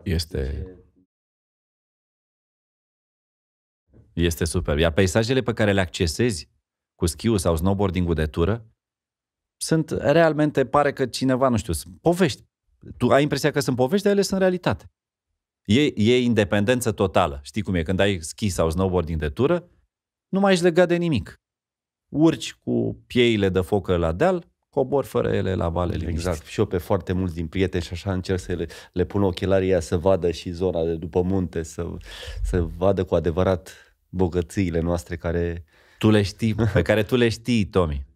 Este Este super. Iar peisajele pe care le accesezi cu schiul sau snowboarding-ul de tură sunt realmente, pare că cineva, nu știu, povești tu ai impresia că sunt povești, dar ele sunt realitate. E, e independență totală. Știi cum e? Când ai schi sau snowboarding de tură, nu mai ești legat de nimic. Urci cu pieile de focă la deal, cobor fără ele la vale liniștit. Exact. Și eu pe foarte mulți din prieteni și așa încerc să le, le pun ochelarii aia să vadă și zona de după munte, să, să vadă cu adevărat bogățiile noastre care... Tu le știi, pe care tu le știi, Tomi.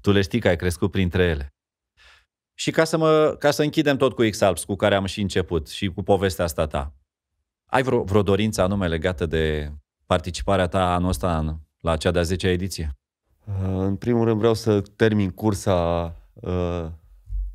Tu le știi că ai crescut printre ele. Și ca să, mă, ca să închidem tot cu X-Alps, cu care am și început și cu povestea asta ta, ai vreo, vreo dorință anume legată de participarea ta anul ăsta în, la cea de-a 10-a ediție? Uh, în primul rând vreau să termin cursa uh,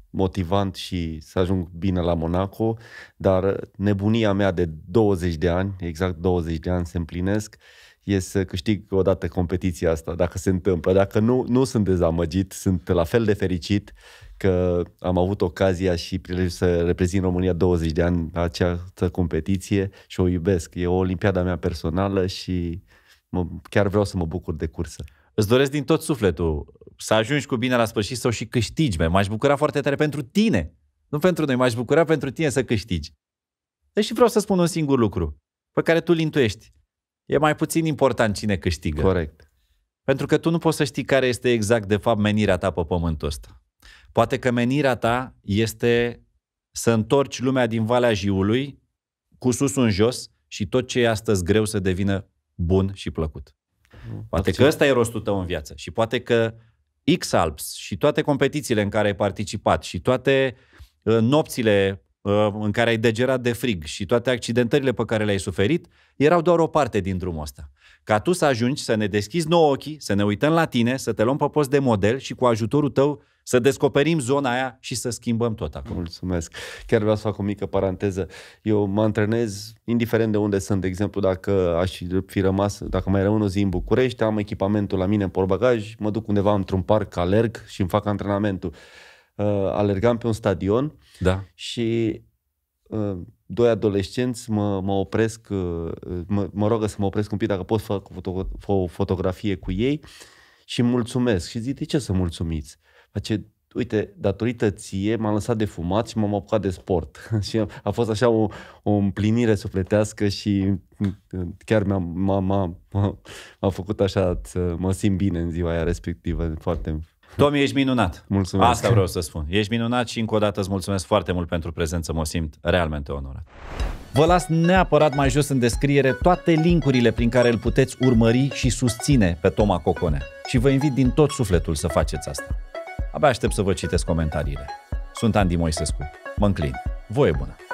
motivant și să ajung bine la Monaco, dar nebunia mea de 20 de ani, exact 20 de ani se împlinesc, uh, e să câștig odată competiția asta, dacă se întâmplă. Dacă nu, nu sunt dezamăgit, sunt la fel de fericit că am avut ocazia și prilejul să reprezint România 20 de ani la această competiție și o iubesc. E o olimpiada mea personală și mă, chiar vreau să mă bucur de cursă. Îți doresc din tot sufletul să ajungi cu bine la sfârșit sau și câștigi. M-aș bucura foarte tare pentru tine. Nu pentru noi, m-aș bucura pentru tine să câștigi. Deci vreau să spun un singur lucru pe care tu îl intuiești e mai puțin important cine câștigă. Corect. Pentru că tu nu poți să știi care este exact, de fapt, menirea ta pe pământul ăsta. Poate că menirea ta este să întorci lumea din Valea Jiului cu sus în jos și tot ce e astăzi greu să devină bun și plăcut. Mm, poate că ăsta e rostul tău în viață și poate că X-Alps și toate competițiile în care ai participat și toate uh, nopțile Uh, în care ai degerat de frig și toate accidentările pe care le-ai suferit erau doar o parte din drumul ăsta. Ca tu să ajungi să ne deschizi nouă ochii, să ne uităm la tine, să te luăm pe post de model și cu ajutorul tău să descoperim zona aia și să schimbăm tot acum. Mulțumesc. Chiar vreau să fac o mică paranteză. Eu mă antrenez, indiferent de unde sunt, de exemplu, dacă aș fi rămas, dacă mai rămân o zi în București, am echipamentul la mine în porbagaj, mă duc undeva într-un parc, alerg și îmi fac antrenamentul uh, alergam pe un stadion da. și uh, doi adolescenți mă, mă opresc, uh, mă, mă rogă să mă opresc un pic dacă pot să fac o fotografie cu ei și mulțumesc. Și zic, de ce să mulțumiți? Face, uite, datorită ție m-am lăsat de fumat și m-am apucat de sport. și a fost așa o, o împlinire sufletească și uh, chiar a m-a, m-a, m-a făcut așa să mă simt bine în ziua aia respectivă. Foarte Tomi, ești minunat. Mulțumesc. Asta vreau să spun. Ești minunat și încă o dată îți mulțumesc foarte mult pentru prezență. Mă simt realmente onorat. Vă las neapărat mai jos în descriere toate linkurile prin care îl puteți urmări și susține pe Toma Cocone. Și vă invit din tot sufletul să faceți asta. Abia aștept să vă citesc comentariile. Sunt Andy Moisescu. Mă înclin. Voie bună!